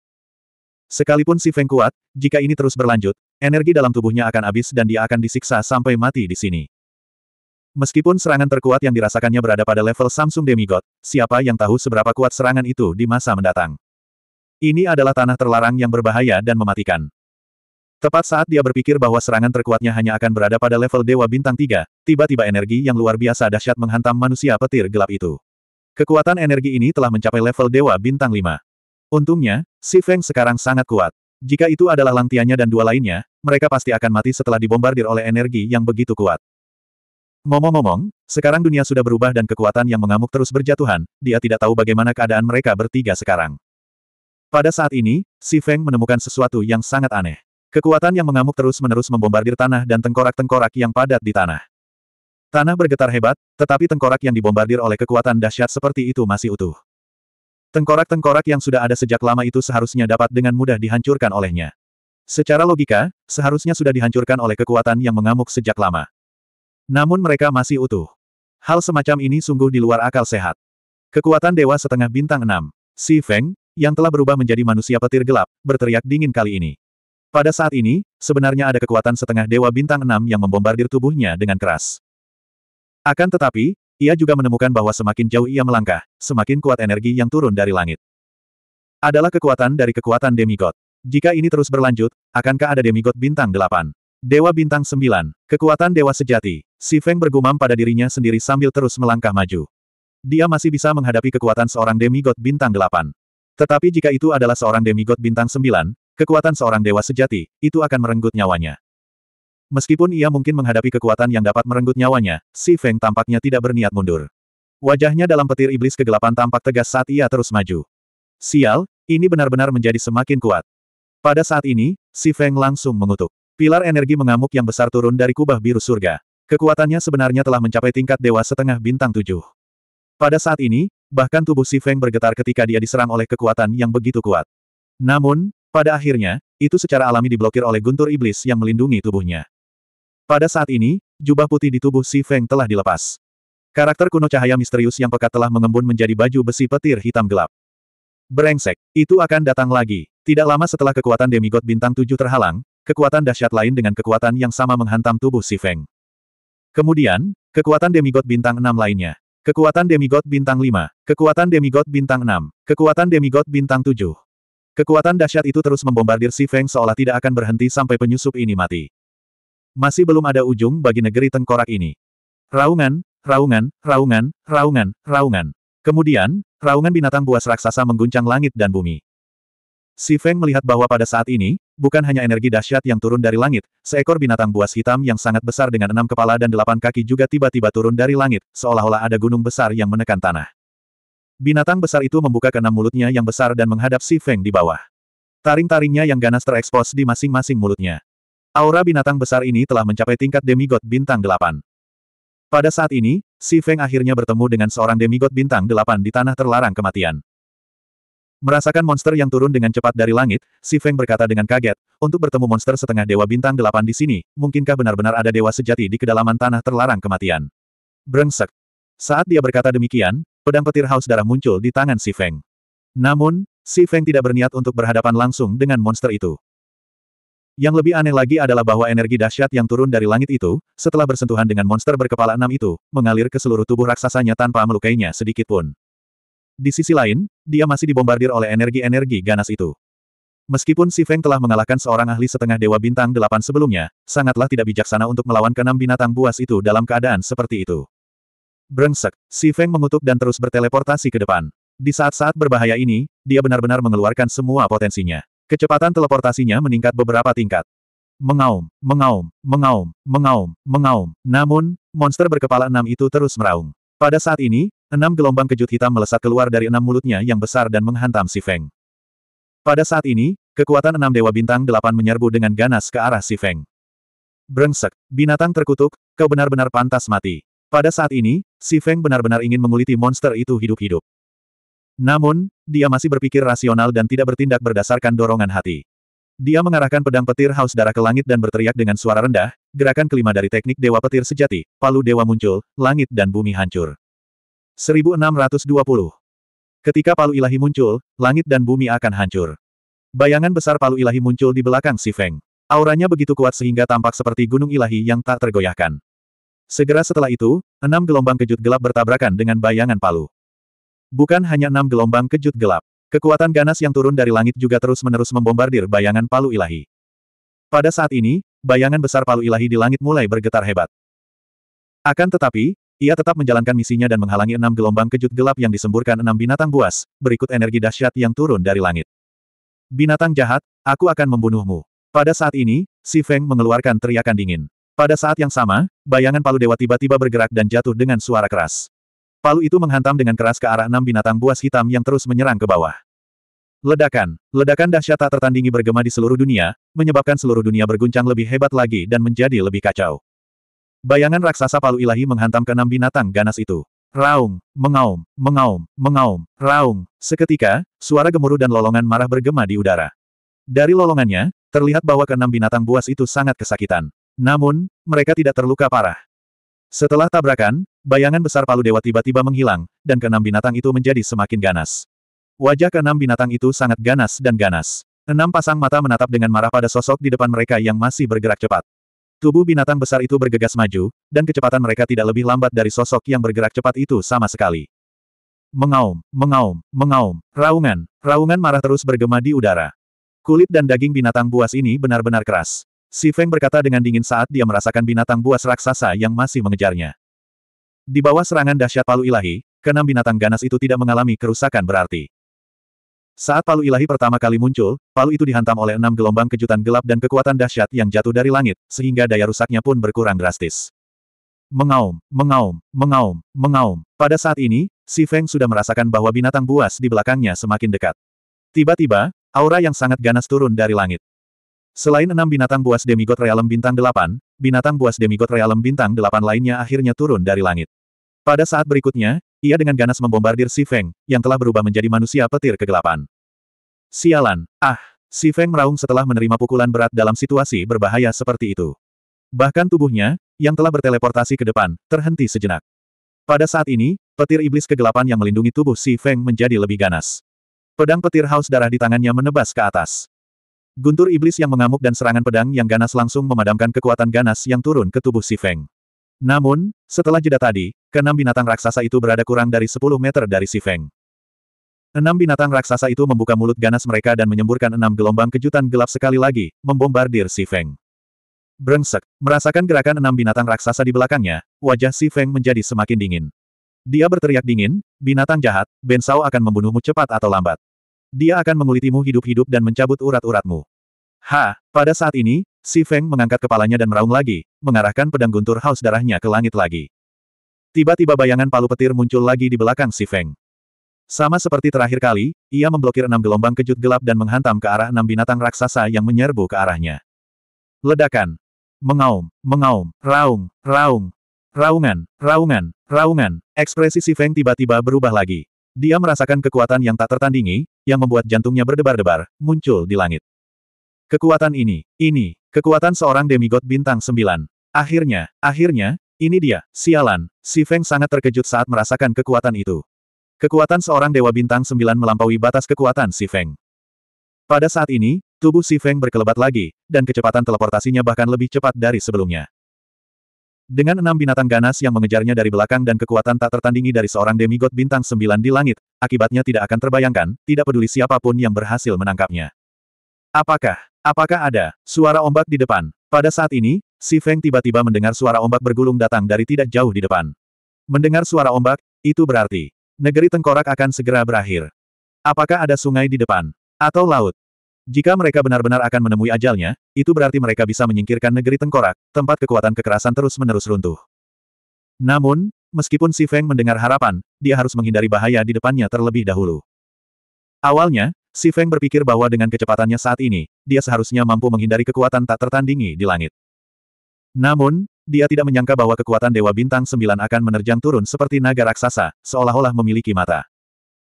Sekalipun si Feng kuat, jika ini terus berlanjut, energi dalam tubuhnya akan habis dan dia akan disiksa sampai mati di sini. Meskipun serangan terkuat yang dirasakannya berada pada level Samsung Demigod, siapa yang tahu seberapa kuat serangan itu di masa mendatang. Ini adalah tanah terlarang yang berbahaya dan mematikan. Tepat saat dia berpikir bahwa serangan terkuatnya hanya akan berada pada level Dewa Bintang 3, tiba-tiba energi yang luar biasa dahsyat menghantam manusia petir gelap itu. Kekuatan energi ini telah mencapai level Dewa Bintang 5. Untungnya, si Feng sekarang sangat kuat. Jika itu adalah Langtianya dan dua lainnya, mereka pasti akan mati setelah dibombardir oleh energi yang begitu kuat. momong momong sekarang dunia sudah berubah dan kekuatan yang mengamuk terus berjatuhan, dia tidak tahu bagaimana keadaan mereka bertiga sekarang. Pada saat ini, si Feng menemukan sesuatu yang sangat aneh. Kekuatan yang mengamuk terus-menerus membombardir tanah dan tengkorak-tengkorak yang padat di tanah. Tanah bergetar hebat, tetapi tengkorak yang dibombardir oleh kekuatan dahsyat seperti itu masih utuh. Tengkorak-tengkorak yang sudah ada sejak lama itu seharusnya dapat dengan mudah dihancurkan olehnya. Secara logika, seharusnya sudah dihancurkan oleh kekuatan yang mengamuk sejak lama. Namun mereka masih utuh. Hal semacam ini sungguh di luar akal sehat. Kekuatan Dewa Setengah Bintang enam, Si Feng, yang telah berubah menjadi manusia petir gelap, berteriak dingin kali ini. Pada saat ini, sebenarnya ada kekuatan setengah dewa bintang enam yang membombardir tubuhnya dengan keras. Akan tetapi, ia juga menemukan bahwa semakin jauh ia melangkah, semakin kuat energi yang turun dari langit. Adalah kekuatan dari kekuatan demigod. Jika ini terus berlanjut, akankah ada demigod bintang delapan? Dewa bintang sembilan, kekuatan dewa sejati. Si Feng bergumam pada dirinya sendiri sambil terus melangkah maju. Dia masih bisa menghadapi kekuatan seorang demigod bintang delapan. Tetapi jika itu adalah seorang demigod bintang sembilan, Kekuatan seorang dewa sejati, itu akan merenggut nyawanya. Meskipun ia mungkin menghadapi kekuatan yang dapat merenggut nyawanya, Si Feng tampaknya tidak berniat mundur. Wajahnya dalam petir iblis kegelapan tampak tegas saat ia terus maju. Sial, ini benar-benar menjadi semakin kuat. Pada saat ini, Si Feng langsung mengutuk. Pilar energi mengamuk yang besar turun dari kubah biru surga. Kekuatannya sebenarnya telah mencapai tingkat dewa setengah bintang tujuh. Pada saat ini, bahkan tubuh Si Feng bergetar ketika dia diserang oleh kekuatan yang begitu kuat. Namun, pada akhirnya, itu secara alami diblokir oleh guntur iblis yang melindungi tubuhnya. Pada saat ini, jubah putih di tubuh Si Feng telah dilepas. Karakter kuno cahaya misterius yang pekat telah mengembun menjadi baju besi petir hitam gelap. Berengsek, itu akan datang lagi. Tidak lama setelah kekuatan demigod bintang tujuh terhalang, kekuatan dahsyat lain dengan kekuatan yang sama menghantam tubuh Si Feng. Kemudian, kekuatan demigod bintang enam lainnya. Kekuatan demigod bintang lima, kekuatan demigod bintang enam, kekuatan demigod bintang tujuh. Kekuatan dahsyat itu terus membombardir Si Feng seolah tidak akan berhenti sampai penyusup ini mati. Masih belum ada ujung bagi negeri tengkorak ini. Raungan, raungan, raungan, raungan, raungan. Kemudian, raungan binatang buas raksasa mengguncang langit dan bumi. Si Feng melihat bahwa pada saat ini, bukan hanya energi dahsyat yang turun dari langit, seekor binatang buas hitam yang sangat besar dengan enam kepala dan delapan kaki juga tiba-tiba turun dari langit, seolah-olah ada gunung besar yang menekan tanah. Binatang besar itu membuka keenam mulutnya yang besar dan menghadap Si Feng di bawah. Taring-taringnya yang ganas terekspos di masing-masing mulutnya. Aura binatang besar ini telah mencapai tingkat demigod bintang delapan. Pada saat ini, Si Feng akhirnya bertemu dengan seorang demigod bintang delapan di tanah terlarang kematian. Merasakan monster yang turun dengan cepat dari langit, Si Feng berkata dengan kaget, untuk bertemu monster setengah dewa bintang delapan di sini, mungkinkah benar-benar ada dewa sejati di kedalaman tanah terlarang kematian? Brengsek. Saat dia berkata demikian, pedang petir haus darah muncul di tangan Si Feng. Namun, Si Feng tidak berniat untuk berhadapan langsung dengan monster itu. Yang lebih aneh lagi adalah bahwa energi dahsyat yang turun dari langit itu, setelah bersentuhan dengan monster berkepala enam itu, mengalir ke seluruh tubuh raksasanya tanpa melukainya pun. Di sisi lain, dia masih dibombardir oleh energi-energi ganas itu. Meskipun Si Feng telah mengalahkan seorang ahli setengah Dewa Bintang Delapan sebelumnya, sangatlah tidak bijaksana untuk melawan keenam binatang buas itu dalam keadaan seperti itu. Brengsek, Si Feng mengutuk dan terus berteleportasi ke depan. Di saat-saat berbahaya ini, dia benar-benar mengeluarkan semua potensinya. Kecepatan teleportasinya meningkat beberapa tingkat. Mengaum, mengaum, mengaum, mengaum, mengaum. Namun, monster berkepala enam itu terus meraung. Pada saat ini, enam gelombang kejut hitam melesat keluar dari enam mulutnya yang besar dan menghantam Si Feng. Pada saat ini, kekuatan enam dewa bintang delapan menyerbu dengan ganas ke arah Si Feng. Brengsek, binatang terkutuk, kau benar-benar pantas mati. Pada saat ini, Si Feng benar-benar ingin menguliti monster itu hidup-hidup. Namun, dia masih berpikir rasional dan tidak bertindak berdasarkan dorongan hati. Dia mengarahkan pedang petir haus darah ke langit dan berteriak dengan suara rendah, gerakan kelima dari teknik Dewa Petir Sejati, palu dewa muncul, langit dan bumi hancur. 1620 Ketika palu ilahi muncul, langit dan bumi akan hancur. Bayangan besar palu ilahi muncul di belakang Si Feng. Auranya begitu kuat sehingga tampak seperti gunung ilahi yang tak tergoyahkan. Segera setelah itu, enam gelombang kejut gelap bertabrakan dengan bayangan Palu. Bukan hanya enam gelombang kejut gelap. Kekuatan ganas yang turun dari langit juga terus-menerus membombardir bayangan Palu Ilahi. Pada saat ini, bayangan besar Palu Ilahi di langit mulai bergetar hebat. Akan tetapi, ia tetap menjalankan misinya dan menghalangi enam gelombang kejut gelap yang disemburkan enam binatang buas, berikut energi dahsyat yang turun dari langit. Binatang jahat, aku akan membunuhmu. Pada saat ini, Si Feng mengeluarkan teriakan dingin. Pada saat yang sama, bayangan palu dewa tiba-tiba bergerak dan jatuh dengan suara keras. Palu itu menghantam dengan keras ke arah enam binatang buas hitam yang terus menyerang ke bawah. Ledakan, ledakan dahsyat tak tertandingi bergema di seluruh dunia, menyebabkan seluruh dunia berguncang lebih hebat lagi dan menjadi lebih kacau. Bayangan raksasa palu ilahi menghantam ke enam binatang ganas itu. Raung, mengaum, mengaum, mengaum, raung. Seketika, suara gemuruh dan lolongan marah bergema di udara. Dari lolongannya, terlihat bahwa keenam binatang buas itu sangat kesakitan. Namun, mereka tidak terluka parah. Setelah tabrakan, bayangan besar palu dewa tiba-tiba menghilang, dan keenam binatang itu menjadi semakin ganas. Wajah keenam binatang itu sangat ganas dan ganas. Enam pasang mata menatap dengan marah pada sosok di depan mereka yang masih bergerak cepat. Tubuh binatang besar itu bergegas maju, dan kecepatan mereka tidak lebih lambat dari sosok yang bergerak cepat itu sama sekali. Mengaum, mengaum, mengaum, raungan, raungan marah terus bergema di udara. Kulit dan daging binatang buas ini benar-benar keras. Si Feng berkata dengan dingin saat dia merasakan binatang buas raksasa yang masih mengejarnya. Di bawah serangan dahsyat palu ilahi, keenam binatang ganas itu tidak mengalami kerusakan berarti. Saat palu ilahi pertama kali muncul, palu itu dihantam oleh enam gelombang kejutan gelap dan kekuatan dahsyat yang jatuh dari langit, sehingga daya rusaknya pun berkurang drastis. Mengaum, mengaum, mengaum, mengaum. Pada saat ini, Si Feng sudah merasakan bahwa binatang buas di belakangnya semakin dekat. Tiba-tiba, aura yang sangat ganas turun dari langit. Selain enam binatang buas demigod realem bintang delapan, binatang buas demigod realem bintang delapan lainnya akhirnya turun dari langit. Pada saat berikutnya, ia dengan ganas membombardir Si Feng, yang telah berubah menjadi manusia petir kegelapan. Sialan, ah! Si Feng meraung setelah menerima pukulan berat dalam situasi berbahaya seperti itu. Bahkan tubuhnya, yang telah berteleportasi ke depan, terhenti sejenak. Pada saat ini, petir iblis kegelapan yang melindungi tubuh Si Feng menjadi lebih ganas. Pedang petir haus darah di tangannya menebas ke atas. Guntur iblis yang mengamuk dan serangan pedang yang ganas langsung memadamkan kekuatan ganas yang turun ke tubuh si Feng. Namun, setelah jeda tadi, keenam binatang raksasa itu berada kurang dari 10 meter dari si Feng. Enam binatang raksasa itu membuka mulut ganas mereka dan menyemburkan enam gelombang kejutan gelap sekali lagi, membombardir si Feng. Brengsek, merasakan gerakan enam binatang raksasa di belakangnya, wajah si Feng menjadi semakin dingin. Dia berteriak dingin, binatang jahat, Ben Sao akan membunuhmu cepat atau lambat. Dia akan mengulitimu hidup-hidup dan mencabut urat-uratmu. Ha, pada saat ini, si Feng mengangkat kepalanya dan meraung lagi, mengarahkan pedang guntur haus darahnya ke langit lagi. Tiba-tiba bayangan palu petir muncul lagi di belakang si Feng. Sama seperti terakhir kali, ia memblokir enam gelombang kejut gelap dan menghantam ke arah enam binatang raksasa yang menyerbu ke arahnya. Ledakan. Mengaum, mengaum, raung, raung, Raungan, raungan, raungan, ekspresi si Feng tiba-tiba berubah lagi. Dia merasakan kekuatan yang tak tertandingi, yang membuat jantungnya berdebar-debar, muncul di langit. Kekuatan ini, ini, kekuatan seorang demigod bintang sembilan. Akhirnya, akhirnya, ini dia, sialan, si Feng sangat terkejut saat merasakan kekuatan itu. Kekuatan seorang dewa bintang sembilan melampaui batas kekuatan si Feng. Pada saat ini, tubuh si Feng berkelebat lagi, dan kecepatan teleportasinya bahkan lebih cepat dari sebelumnya. Dengan enam binatang ganas yang mengejarnya dari belakang dan kekuatan tak tertandingi dari seorang demigod bintang sembilan di langit, akibatnya tidak akan terbayangkan, tidak peduli siapapun yang berhasil menangkapnya. Apakah, apakah ada, suara ombak di depan? Pada saat ini, Si Feng tiba-tiba mendengar suara ombak bergulung datang dari tidak jauh di depan. Mendengar suara ombak, itu berarti, negeri tengkorak akan segera berakhir. Apakah ada sungai di depan? Atau laut? Jika mereka benar-benar akan menemui ajalnya, itu berarti mereka bisa menyingkirkan negeri tengkorak, tempat kekuatan kekerasan terus-menerus runtuh. Namun, meskipun Si Feng mendengar harapan, dia harus menghindari bahaya di depannya terlebih dahulu. Awalnya, Si Feng berpikir bahwa dengan kecepatannya saat ini, dia seharusnya mampu menghindari kekuatan tak tertandingi di langit. Namun, dia tidak menyangka bahwa kekuatan Dewa Bintang Sembilan akan menerjang turun seperti naga raksasa, seolah-olah memiliki mata.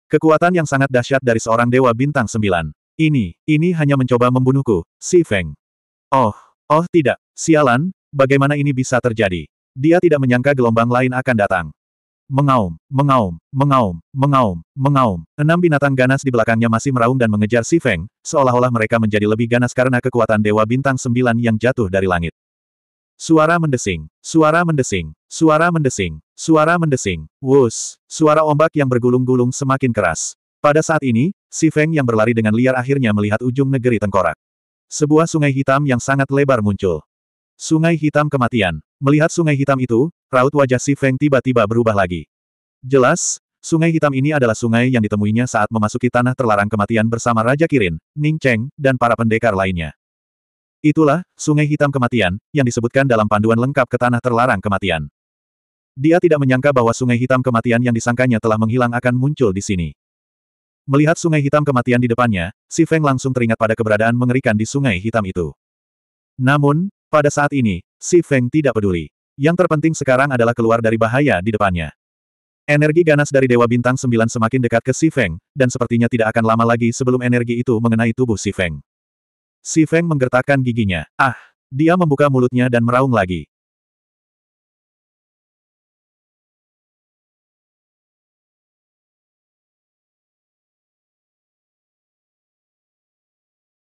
Kekuatan yang sangat dahsyat dari seorang Dewa Bintang Sembilan. Ini, ini hanya mencoba membunuhku, si Feng. Oh, oh tidak, sialan, bagaimana ini bisa terjadi? Dia tidak menyangka gelombang lain akan datang. Mengaum, mengaum, mengaum, mengaum, mengaum. Enam binatang ganas di belakangnya masih meraung dan mengejar Si Feng, seolah-olah mereka menjadi lebih ganas karena kekuatan Dewa Bintang Sembilan yang jatuh dari langit. Suara mendesing, suara mendesing, suara mendesing, suara mendesing, wus, suara ombak yang bergulung-gulung semakin keras. Pada saat ini, Si Feng yang berlari dengan liar akhirnya melihat ujung negeri tengkorak. Sebuah sungai hitam yang sangat lebar muncul. Sungai hitam kematian. Melihat sungai hitam itu, raut wajah Si Feng tiba-tiba berubah lagi. Jelas, sungai hitam ini adalah sungai yang ditemuinya saat memasuki tanah terlarang kematian bersama Raja Kirin, Ning Cheng, dan para pendekar lainnya. Itulah, sungai hitam kematian, yang disebutkan dalam panduan lengkap ke tanah terlarang kematian. Dia tidak menyangka bahwa sungai hitam kematian yang disangkanya telah menghilang akan muncul di sini. Melihat sungai hitam kematian di depannya, si Feng langsung teringat pada keberadaan mengerikan di sungai hitam itu. Namun, pada saat ini, si Feng tidak peduli. Yang terpenting sekarang adalah keluar dari bahaya di depannya. Energi ganas dari Dewa Bintang Sembilan semakin dekat ke si Feng, dan sepertinya tidak akan lama lagi sebelum energi itu mengenai tubuh si Feng. Si Feng menggertakkan giginya. Ah! Dia membuka mulutnya dan meraung lagi.